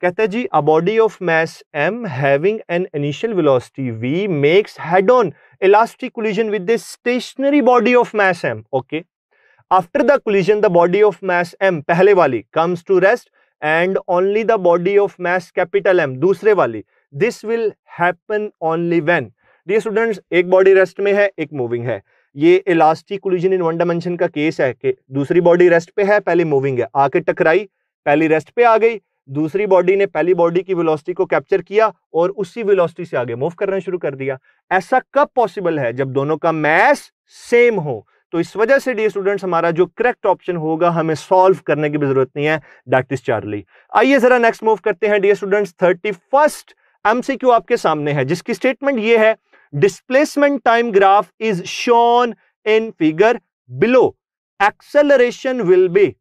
कहते हैं जी a body of mass m having an initial velocity v makes head on elastic collision with the stationary body of mass m okay after the collision the body of mass m पहले वाली comes to rest and only the body of mass capital M दूसरे वाली this will happen only when dear students एक body rest में है एक moving है ये elastic collision in one dimension का केस है कि दूसरी बॉडी रेस्ट पे है पहली मूविंग है आके टकराई पहली रेस्ट पे आ गई दूसरी बॉडी ने पहली बॉडी की वेलोसिटी को कैप्चर किया और उसी वेलोसिटी से आगे मूव करना शुरू कर दिया ऐसा कब पॉसिबल है जब दोनों का मैस सेम हो तो इस वजह से डी स्टूडेंट्स हमारा जो करेक्ट ऑप्शन होगा हमें सॉल्व करने की जरूरत नहीं है दैट इज चार्ली आइए जरा नेक्स्ट मूव करते हैं dear students thirty first MCQ आपके सामने है जिसकी स्टेटमेंट ये है displacement time graph is shown in figure below acceleration will be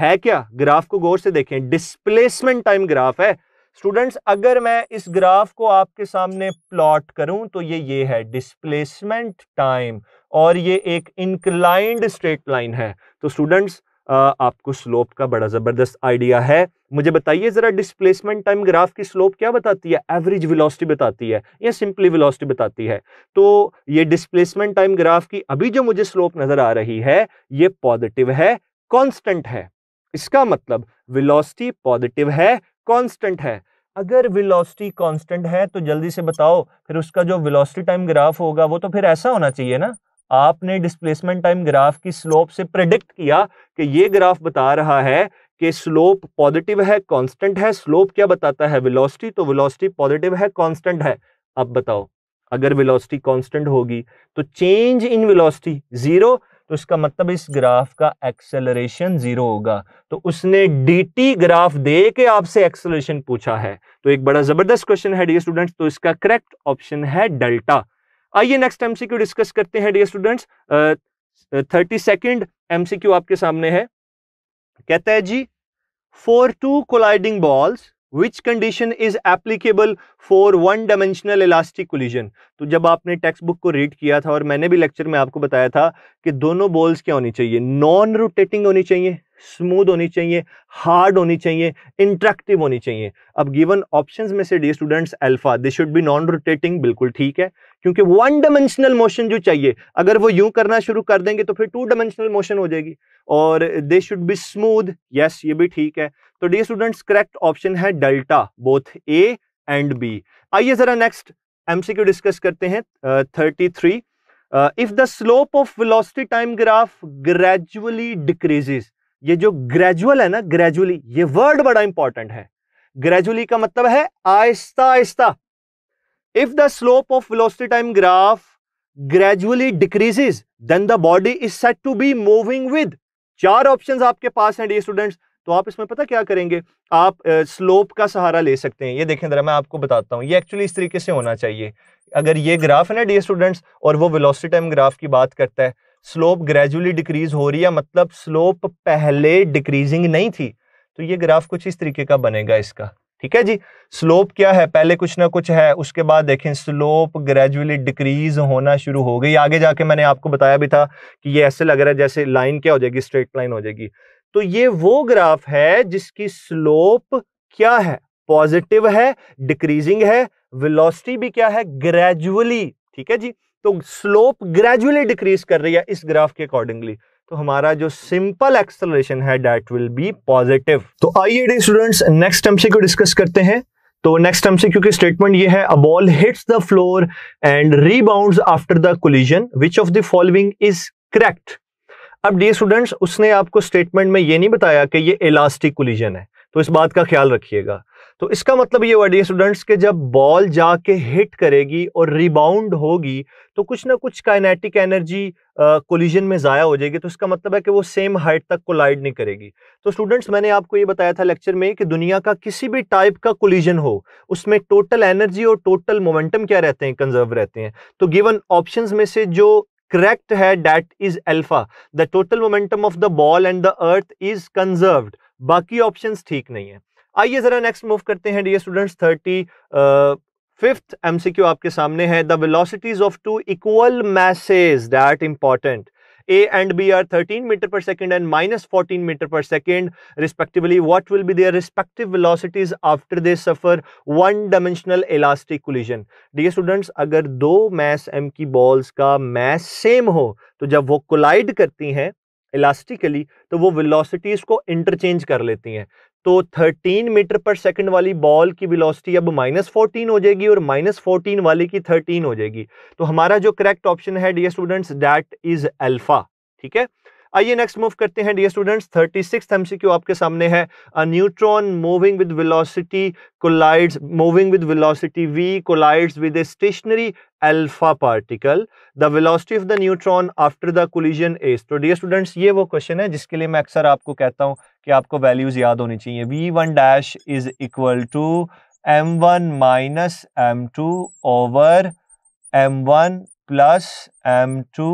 है क्या ग्राफ को गौर से देखें डिस्प्लेसमेंट टाइम ग्राफ है स्टूडेंट्स अगर मैं इस ग्राफ को आपके सामने प्लॉट करूं तो ये ये है डिस्प्लेसमेंट टाइम और ये एक इंक्लाइंड स्ट्रेट लाइन है तो स्टूडेंट्स आपको स्लोप का बड़ा ज़बरदस्त आइडिया है मुझे बताइए ज़रा डिस्प्लेसमेंट टाइम ग्राफ की स्लोप क्या बताती है एवरेज वेलोसिटी बताती है या सिंपली वेलोसिटी बताती है तो ये डिस्प्लेसमेंट टाइम ग्राफ की अभी जो मुझे स्लोप नज़र आ रही है ये पॉजिटिव है कांस्टेंट है इसका मतलब वेलोसिटी पॉजिटिव है कांस्टेंट है अगर वेलोसिटी कांस्टेंट है तो जल्दी से बताओ फिर उसका जो वेलोसिटी टाइम ग्राफ होगा वो तो फिर ऐसा होना चाहिए ना आपने डिस्प्लेसमेंट टाइम ग्राफ की स्लोप से प्रेडिक्ट किया कि ये ग्राफ बता रहा है कि स्लोप पॉजिटिव है कांस्टेंट है स्लोप क्या बताता है वेलोसिटी तो वेलोसिटी पॉजिटिव है कांस्टेंट है अब बताओ अगर वेलोसिटी कांस्टेंट होगी तो चेंज इन वेलोसिटी जीरो तो इसका मतलब इस ग्राफ का एक्सेलरेशन जीरो होगा तो उसने डी ग्राफ दे के आपसे एक्सेलरेशन पूछा है तो एक बड़ा जबरदस्त क्वेश्चन है डी स्टूडेंट तो इसका करेक्ट ऑप्शन है डेल्टा आइए नेक्स्ट एमसीक्यू डिस्कस करते हैं dear students thirty second MCQ आपके सामने है कहता है जी for two colliding balls which condition is applicable for one dimensional elastic collision तो जब आपने टेक्स्ट बुक को रीड किया था और मैंने भी लेक्चर में आपको बताया था कि दोनों बॉल्स क्या होनी चाहिए नॉन रोटेटिंग होनी चाहिए स्मूथ होनी चाहिए हार्ड होनी चाहिए इंट्रैक्टिव होनी चाहिए अब गिवन ऑप्शंस में से dear students alpha they should be non rotating बिल्कुल ठीक है क्योंकि वन डायमेंशनल मोशन जो चाहिए अगर वो यूं करना शुरू कर देंगे तो फिर टू डायमेंशनल मोशन हो जाएगी और they should be smooth yes ये भी ठीक है तो डी स्टूडेंट्स करेक्ट ऑप्शन है delta both A and B आइए जरा नेक्स्ट एमसीक्यू डिस्कस करते हैं thirty three if the slope of velocity time graph gradually decreases ये जो ग्रेजुअल है ना ग्रेजुअली ये वर्ड बड़ा इंपॉर्टेंट है ग्रेजुअली का मतलब है आहिस्ता आहिस्ता If the slope of velocity time graph gradually decreases, then the body is said to be moving with. चार ऑप्शंस आपके पास हैं डी स्टूडेंट्स तो आप इसमें पता क्या करेंगे आप स्लोप का सहारा ले सकते हैं ये देखें जरा मैं आपको बताता हूँ ये एक्चुअली इस तरीके से होना चाहिए अगर ये ग्राफ है ना डी स्टूडेंट्स और वो वेलोसिटी टाइम ग्राफ की बात करता है स्लोप ग्रेजुअली डिक्रीज हो रही है मतलब स्लोप पहले डिक्रीजिंग नहीं थी तो ये ग्राफ कुछ इस तरीके का बनेगा इसका ठीक है जी स्लोप क्या है पहले कुछ ना कुछ है उसके बाद देखें स्लोप ग्रेजुअली डिक्रीज होना शुरू हो गई आगे जाके मैंने आपको बताया भी था कि ये ऐसे लग रहा है जैसे लाइन क्या हो जाएगी स्ट्रेट लाइन हो जाएगी तो ये वो ग्राफ है जिसकी स्लोप क्या है पॉजिटिव है डिक्रीजिंग है वेलोसिटी भी क्या है ग्रेजुअली ठीक है जी तो स्लोप ग्रेजुअली डिक्रीज कर रही है इस ग्राफ के अकॉर्डिंगली तो हमारा जो सिंपल एक्सेलरेशन है डेट विल बी पॉजिटिव तो आइए स्टूडेंट्स नेक्स्ट एमसी को डिस्कस करते हैं तो नेक्स्ट एमसी क्योंकि स्टेटमेंट ये है a ball hits the floor and rebounds after the collision which of the following is correct अब डी स्टूडेंट्स उसने आपको स्टेटमेंट में ये नहीं बताया कि ये इलास्टिक कोलिजन है तो इस बात का ख्याल रखिएगा तो इसका मतलब ये हुआ डी स्टूडेंट्स के जब बॉल जाके हिट करेगी और रिबाउंड होगी तो कुछ ना कुछ काइनेटिक एनर्जी कोलिजन में ज़ाया हो जाएगी तो इसका मतलब है कि वो सेम हाइट तक कोलाइड नहीं करेगी तो स्टूडेंट्स मैंने आपको ये बताया था लेक्चर में कि दुनिया का किसी भी टाइप का कोलिजन हो उसमें टोटल एनर्जी और टोटल मोमेंटम क्या रहते हैं कंजर्व रहते हैं तो गिवन ऑप्शन में से जो करेक्ट है that is alpha the total momentum of the ball and the earth is conserved बाकी ऑप्शंस ठीक नहीं है आइए जरा नेक्स्ट मूव करते हैं dear students thirty fifth MCQ आपके सामने है the velocities of two equal masses that important A and B are 13 meter per second and minus 14 meter per second respectively. What will be their respective velocities after they suffer one dimensional elastic collision? Dear students, अगर दो mass m की balls का mass same हो तो जब वो collide करती हैं इलास्टिकली तो वो वेलोसिटीज को इंटरचेंज कर लेती हैं तो 13 मीटर पर सेकंड वाली बॉल की वेलोसिटी अब माइनस फोर्टीन हो जाएगी और माइनस फोर्टीन वाले की 13 हो जाएगी तो हमारा जो करेक्ट ऑप्शन है dear students that is alpha ठीक है आइए नेक्स्ट मूव करते हैं dear students thirty six MCQ आपके सामने है a neutron moving with velocity collides moving with velocity v collides with a stationary alpha particle the velocity of the neutron after the collision is तो dear students ये वो question है जिसके लिए मैं अक्सर आपको कहता हूँ कि आपको वैल्यूज़ याद होनी चाहिए v one dash is equal to m one minus m two over m one plus m two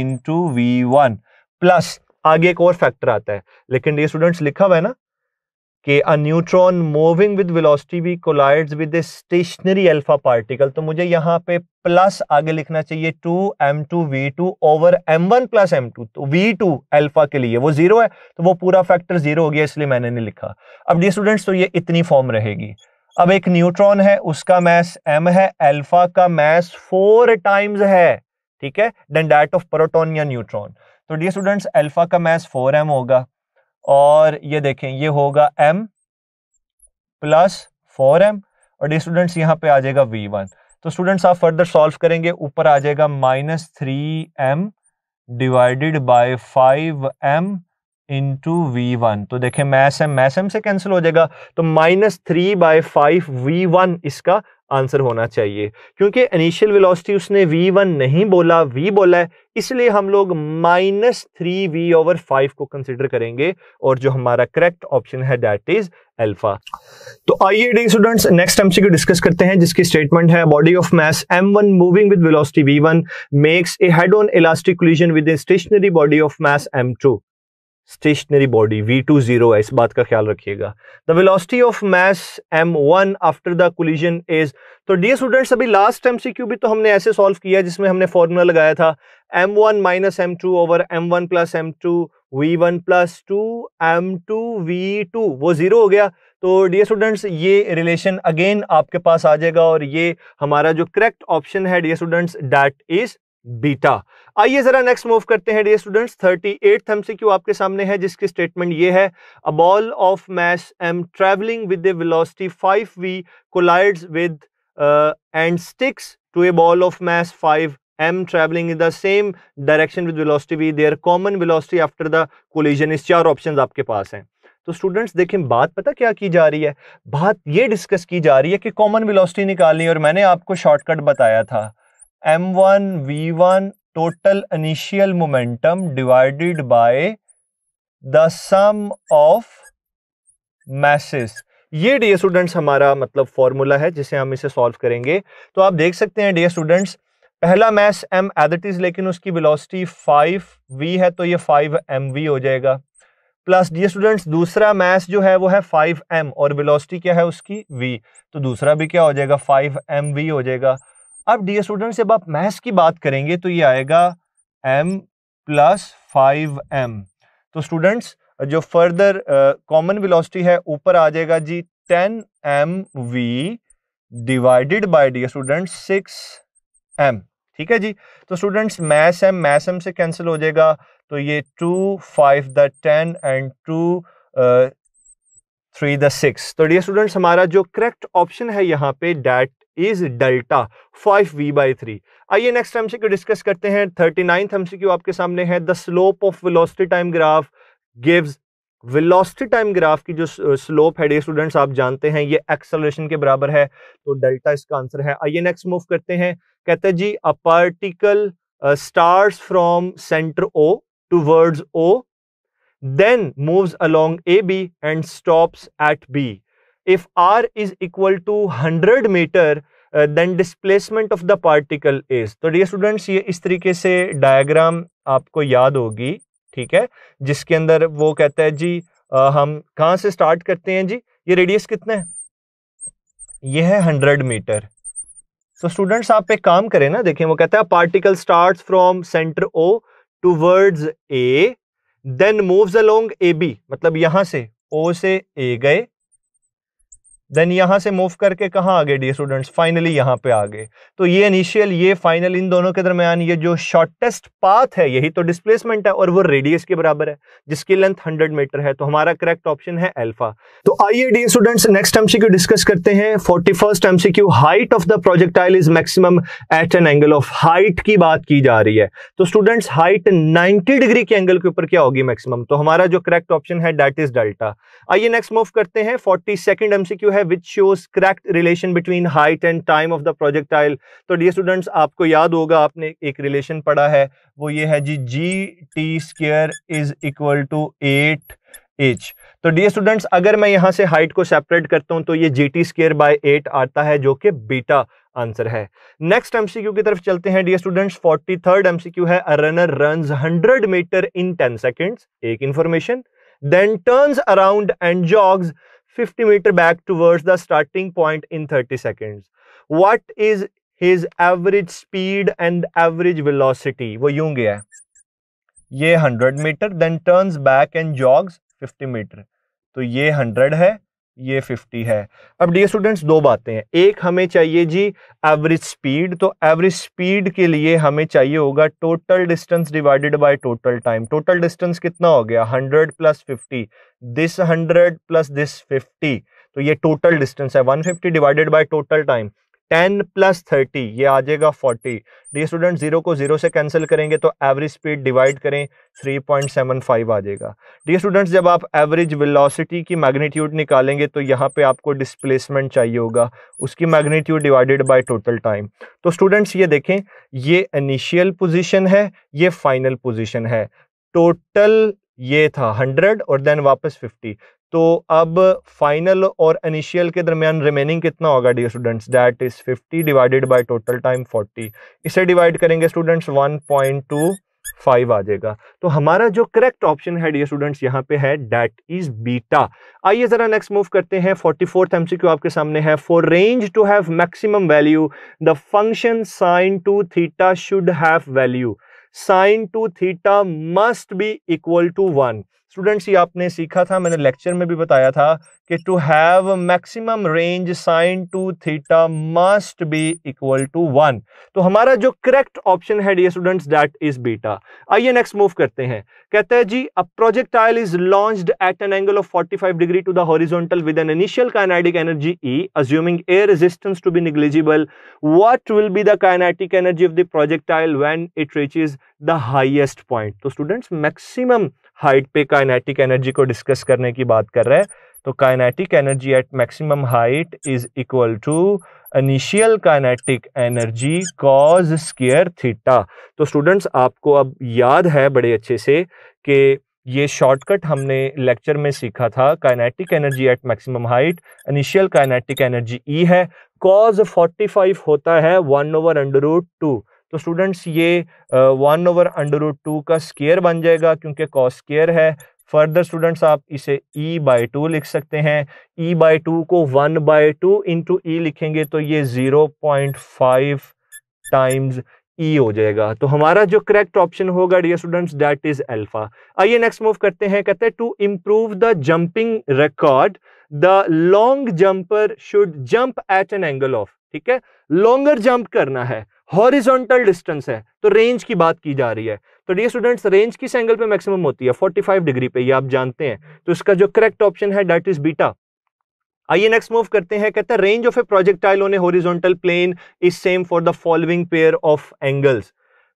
into v one plus आगे एक और फैक्टर आता है लेकिन ये स्टूडेंट्स लिखा हुआ है ना कि a neutron moving with velocity भी collides with a stationary alpha particle तो मुझे यहाँ पे प्लस आगे लिखना चाहिए two m two v two over m one plus m two तो वी टू अल्फा के लिए वो जीरो है तो वो पूरा फैक्टर जीरो हो गया इसलिए मैंने नहीं लिखा अब डी स्टूडेंट्स तो ये इतनी फॉर्म रहेगी अब एक न्यूट्रॉन है उसका मैस एम है एल्फा का मैस फोर टाइम्स है ठीक है देन डैट ऑफ प्रोटोन या न्यूट्रॉन तो डी स्टूडेंट्स एल्फा का मैस फोर एम होगा और ये देखें ये होगा m प्लस फोर एम और स्टूडेंट्स यहाँ पे आ जाएगा वी वन तो स्टूडेंट्स आप फर्दर सॉल्व करेंगे ऊपर आ जाएगा minus three m divided by five m into v one तो देखे मैस एम मैस एम से कैंसिल हो जाएगा तो minus three by five v one इसका आंसर होना चाहिए क्योंकि इनिशियल वेलोसिटी उसने वी वन नहीं बोला वी बोला है इसलिए हम लोग minus three v over five को कंसिडर करेंगे और जो हमारा करेक्ट ऑप्शन है दैट इज अल्फा तो आइए dear students next MCQ discuss करते हैं जिसकी स्टेटमेंट है body of mass m1 moving with velocity v1 makes A head on elastic collision with a stationary body of mass m2 stationary body v two zero है इस बात का ख्याल रखिएगा the velocity of mass m one after the collision is तो dear students अभी last M C Q भी तो हमने ऐसे सॉल्व किया जिसमें हमने फॉर्मूला लगाया था m one minus m two over m one plus m two v one plus two m two v two वो ज़ीरो हो गया तो डियर स्टूडेंट्स ये रिलेशन अगेन आपके पास आ जाएगा और ये हमारा जो करेक्ट ऑप्शन है dear students that is beta आइए जरा नेक्स्ट मूव करते हैं dear students thirty eight MCQ आपके सामने है जिसकी स्टेटमेंट ये है a ball of mass m travelling with the velocity v collides with and sticks to a ball of mass 5 m travelling in the same direction with velocity v their common velocity after the collision इस चार option आपके पास हैं तो students देखें बात पता क्या की जा रही है बात ये डिस्कस की जा रही है कि कॉमन विलोसिटी निकालनी और मैंने आपको शॉर्टकट बताया था m one v one total initial momentum divided by the sum of masses ये डी स्टूडेंट्स हमारा मतलब फॉर्मूला है जिसे हम इसे सॉल्व करेंगे तो आप देख सकते हैं डी स्टूडेंट्स पहला मैस एम एदट इज लेकिन उसकी वेलोसिटी फाइव वी है तो ये फाइव एम वी हो जाएगा प्लस डी स्टूडेंट्स दूसरा मैस जो है वो है फाइव एम और वेलोसिटी क्या है उसकी वी तो दूसरा भी क्या हो जाएगा फाइव एम वी हो जाएगा अब डी स्टूडेंट जब आप मैथ्स की बात करेंगे तो ये आएगा एम प्लस फाइव एम तो स्टूडेंट्स जो फर्दर कॉमन वेलोसिटी है ऊपर आ जाएगा जी ten m v divided by dear students six m ठीक है जी तो students math m mass m से कैंसिल हो जाएगा तो ये two five the ten and two three the six तो डी स्टूडेंट्स हमारा जो करेक्ट ऑप्शन है यहाँ पे that is delta five v by three आइए नेक्स्ट एम सी डिस्कस करते हैं थर्टी नाइन्थ एम सी आपके सामने है the slope of velocity time graph gives velocity time graph की जो स्लोप uh, है डे स्टूडेंट्स आप जानते हैं ये एक्सेलरेशन के बराबर है तो डेल्टा इसका आंसर है आइए नेक्स्ट मूव करते हैं कहते हैं जी a particle starts from centre O towards O then moves along A B and stops at B if r is equal to 100 meter देन displacement of the particle is तो dear students ये इस तरीके से डायग्राम आपको याद होगी ठीक है जिसके अंदर वो कहता है जी आ, हम कहाँ से स्टार्ट करते हैं जी ये रेडियस कितना है ये है हंड्रेड मीटर तो स्टूडेंट्स आप एक काम करें ना देखें वो कहता है particle start from centre O towards A then moves along A B मतलब यहां से ओ से ए गए देन यहां से मूव करके कहाँ आ गए डी स्टूडेंट्स फाइनली यहाँ पे आ गए तो ये इनिशियल ये फाइनल इन दोनों के दरमियान ये जो शॉर्टेस्ट पाथ है यही तो डिस्प्लेसमेंट है और वो रेडियस के बराबर है जिसकी लेंथ हंड्रेड मीटर है तो हमारा करेक्ट ऑप्शन है एल्फा तो आइए dear students next MCQ discuss करते हैं forty first MCQ height of the projectile is maximum at an angle of height की बात की जा रही है तो स्टूडेंट्स हाइट नाइनटी डिग्री के एंगल के ऊपर क्या होगी मैक्सिमम तो हमारा जो करेक्ट ऑप्शन है डेट इज डेल्टा आइए नेक्स्ट मूव करते हैं फोर्टी सेकेंड एमसीक्यू है है which shows correct relation between height and time of the projectile तो डी स्टूडेंट्स आपको याद होगा आपने एक रिलेशन पढ़ा है वो ये है G G T square is equal to eight H तो डी स्टूडेंट्स अगर मैं यहाँ से हाइट को सेपरेट करता हूँ तो ये G T square by eight आता है जो कि बीटा आंसर है नेक्स्ट एमसीक्यू की तरफ चलते हैं dear students forty third MCQ है runner run hundred metre in ten seconds एक information then turns around and jogs 50 meter back towards the starting point in 30 seconds. What is his average speed and average velocity? wo yung hai ye 100 meter then turns back and jogs 50 meter to ye 100 hai ये 50 है अब dear students दो बातें हैं एक हमें चाहिए जी एवरेज स्पीड तो एवरेज स्पीड के लिए हमें चाहिए होगा total distance divided by total time total distance कितना हो गया 100 प्लस 50 दिस 100 प्लस दिस 50 तो ये टोटल डिस्टेंस है 150 divided by total time ten plus thirty ये आ जाएगा फोर्टी डी स्टूडेंट जीरो को जीरो से कैंसिल करेंगे तो एवरेज स्पीड डिवाइड करें थ्री पॉइंट सेवन फाइव आ जाएगा डी स्टूडेंट्स जब आप एवरेज वेलोसिटी की मैग्नीट्यूड निकालेंगे तो यहाँ पे आपको डिस्प्लेसमेंट चाहिए होगा उसकी magnitude divided by total time तो स्टूडेंट्स ये देखें ये इनिशियल पोजिशन है ये फाइनल पोजिशन है टोटल ये था 100 और देन वापस फिफ्टी तो अब फाइनल और इनिशियल के दरमियान रिमेनिंग कितना होगा dear students that is 50 divided by total time 40 इसे डिवाइड करेंगे स्टूडेंट्स 1.25 आ जाएगा तो हमारा जो करेक्ट ऑप्शन है डी स्टूडेंट्स यहाँ पे है डैट इज बीटा आइए जरा नेक्स्ट मूव करते हैं फोर्टी फोर्थ एमसीक्यू आपके सामने है for range to have maximum value the function sine two theta should have value sine two theta must be equal to one students ये आपने सीखा था मैंने लेक्चर में भी बताया था कि to have maximum range sine two theta must be equal to one तो हमारा जो करेक्ट ऑप्शन है dear students that is beta आइए नेक्स्ट मूव करते हैं कहते हैं जी a projectile is launched at an angle of 45 degree to the horizontal with an initial kinetic energy E assuming air resistance to be negligible what will be the kinetic energy of the projectile when it reaches the highest point तो students maximum height पे kinetic energy को discuss करने की बात कर रहे हैं तो kinetic energy at maximum height is equal to initial kinetic energy cos square theta तो स्टूडेंट्स आपको अब याद है बड़े अच्छे से कि ये शॉर्टकट हमने लेक्चर में सीखा था kinetic energy at maximum height initial kinetic energy E है कॉज 45 होता है one over under root two तो स्टूडेंट्स ये वन ओवर अंडर टू का स्केयर बन जाएगा क्योंकि कॉस स्केयर है फर्दर स्टूडेंट्स आप इसे e बाई टू लिख सकते हैं e बाई टू को one by two into E लिखेंगे तो ये zero point five times E हो जाएगा तो हमारा जो करेक्ट ऑप्शन होगा dear students that is alpha आइए नेक्स्ट मूव करते हैं कहते हैं to improve the jumping record the long jumper should jump at an angle of ठीक है लॉन्गर जंप करना है हॉरिजॉन्टल डिस्टेंस है तो रेंज की बात की जा रही है तो डी स्टूडेंट्स रेंज किस एंगल पे मैक्सिमम होती है 45 डिग्री पे ये आप जानते हैं तो इसका जो करेक्ट ऑप्शन है डेट इज बीटा आइए नेक्स्ट मूव करते हैं कहते हैं range of a projectile on a horizontal plane is same for the following pair of angles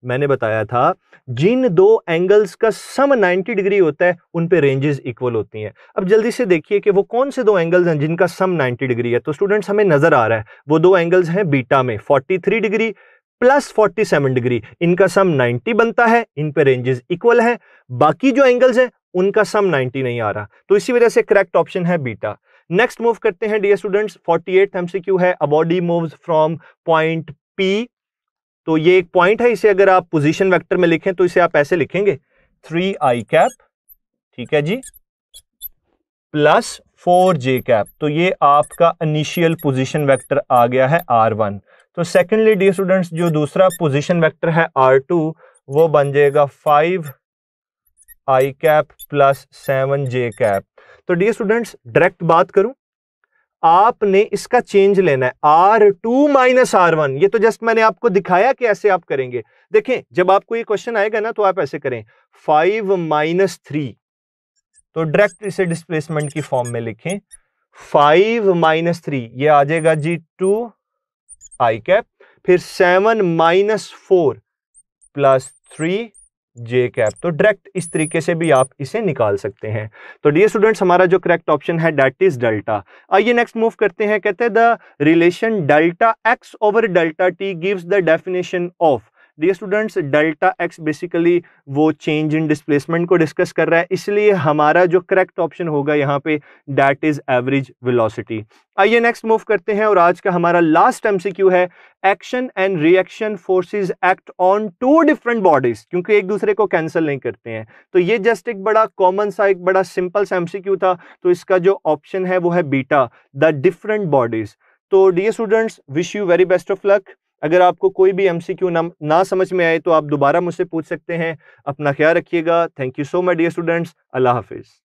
मैंने बताया था जिन दो एंगल्स का सम 90 डिग्री होता है उन पे रेंजेस इक्वल होती हैं अब जल्दी से देखिए कि वो कौन से दो एंगल्स हैं जिनका सम 90 डिग्री है तो स्टूडेंट्स हमें नजर आ रहा है वो दो एंगल्स हैं बीटा में 43 degree plus forty seven degree इनका सम नाइनटी बनता है इन पे रेंजेस इक्वल है बाकी जो एंगल्स हैं उनका सम नाइनटी नहीं आ रहा तो इसी वजह से करेक्ट ऑप्शन है बीटा नेक्स्ट मूव करते हैं डियर स्टूडेंट्स 48 एमसीक्यू है a body moves from point P तो ये एक पॉइंट है इसे अगर आप पोजीशन वेक्टर में लिखें तो इसे आप ऐसे लिखेंगे थ्री आई कैप ठीक है जी प्लस फोर जे कैप तो ये आपका इनिशियल पोजीशन वेक्टर आ गया है आर वन तो सेकेंडली डी स्टूडेंट्स जो दूसरा पोजिशन वैक्टर है आर टू वो बन जाएगा five I cap plus seven J cap तो डी स्टूडेंट्स डायरेक्ट बात करूं आपने इसका चेंज लेना है R two minus R one ये तो जस्ट मैंने आपको दिखाया कि ऐसे आप करेंगे देखें जब आपको ये क्वेश्चन आएगा ना तो आप ऐसे करें फाइव माइनस थ्री तो डायरेक्ट इसे डिस्प्लेसमेंट की फॉर्म में लिखें फाइव माइनस थ्री ये आ जाएगा जी टू आई कैप फिर seven minus four plus three J cap तो डायरेक्ट इस तरीके से भी आप इसे निकाल सकते हैं तो डियर स्टूडेंट्स हमारा जो करेक्ट ऑप्शन है डेट इज डेल्टा आइए नेक्स्ट मूव करते हैं कहते हैं the relation delta X over delta T gives the definition of dear students delta X basically वो चेंज इन डिस्प्लेसमेंट को डिस्कस कर रहा है इसलिए हमारा जो करेक्ट ऑप्शन होगा यहाँ पे डैट इज एवरेज विलोसिटी आइए नेक्स्ट मूव करते हैं और आज का हमारा लास्ट एम है action and reaction forces act on two different bodies क्योंकि एक दूसरे को कैंसिल नहीं करते हैं तो ये जस्ट एक बड़ा कॉमन सा एक बड़ा सिंपल सा एमसीक्यू था तो इसका जो ऑप्शन है वो है बीटा द डिफरेंट बॉडीज तो dear students wish you very best of luck अगर आपको कोई भी एमसीक्यू ना ना समझ में आए तो आप दोबारा मुझसे पूछ सकते हैं अपना ख्याल रखिएगा thank you so much dear students अल्लाह हाफिज़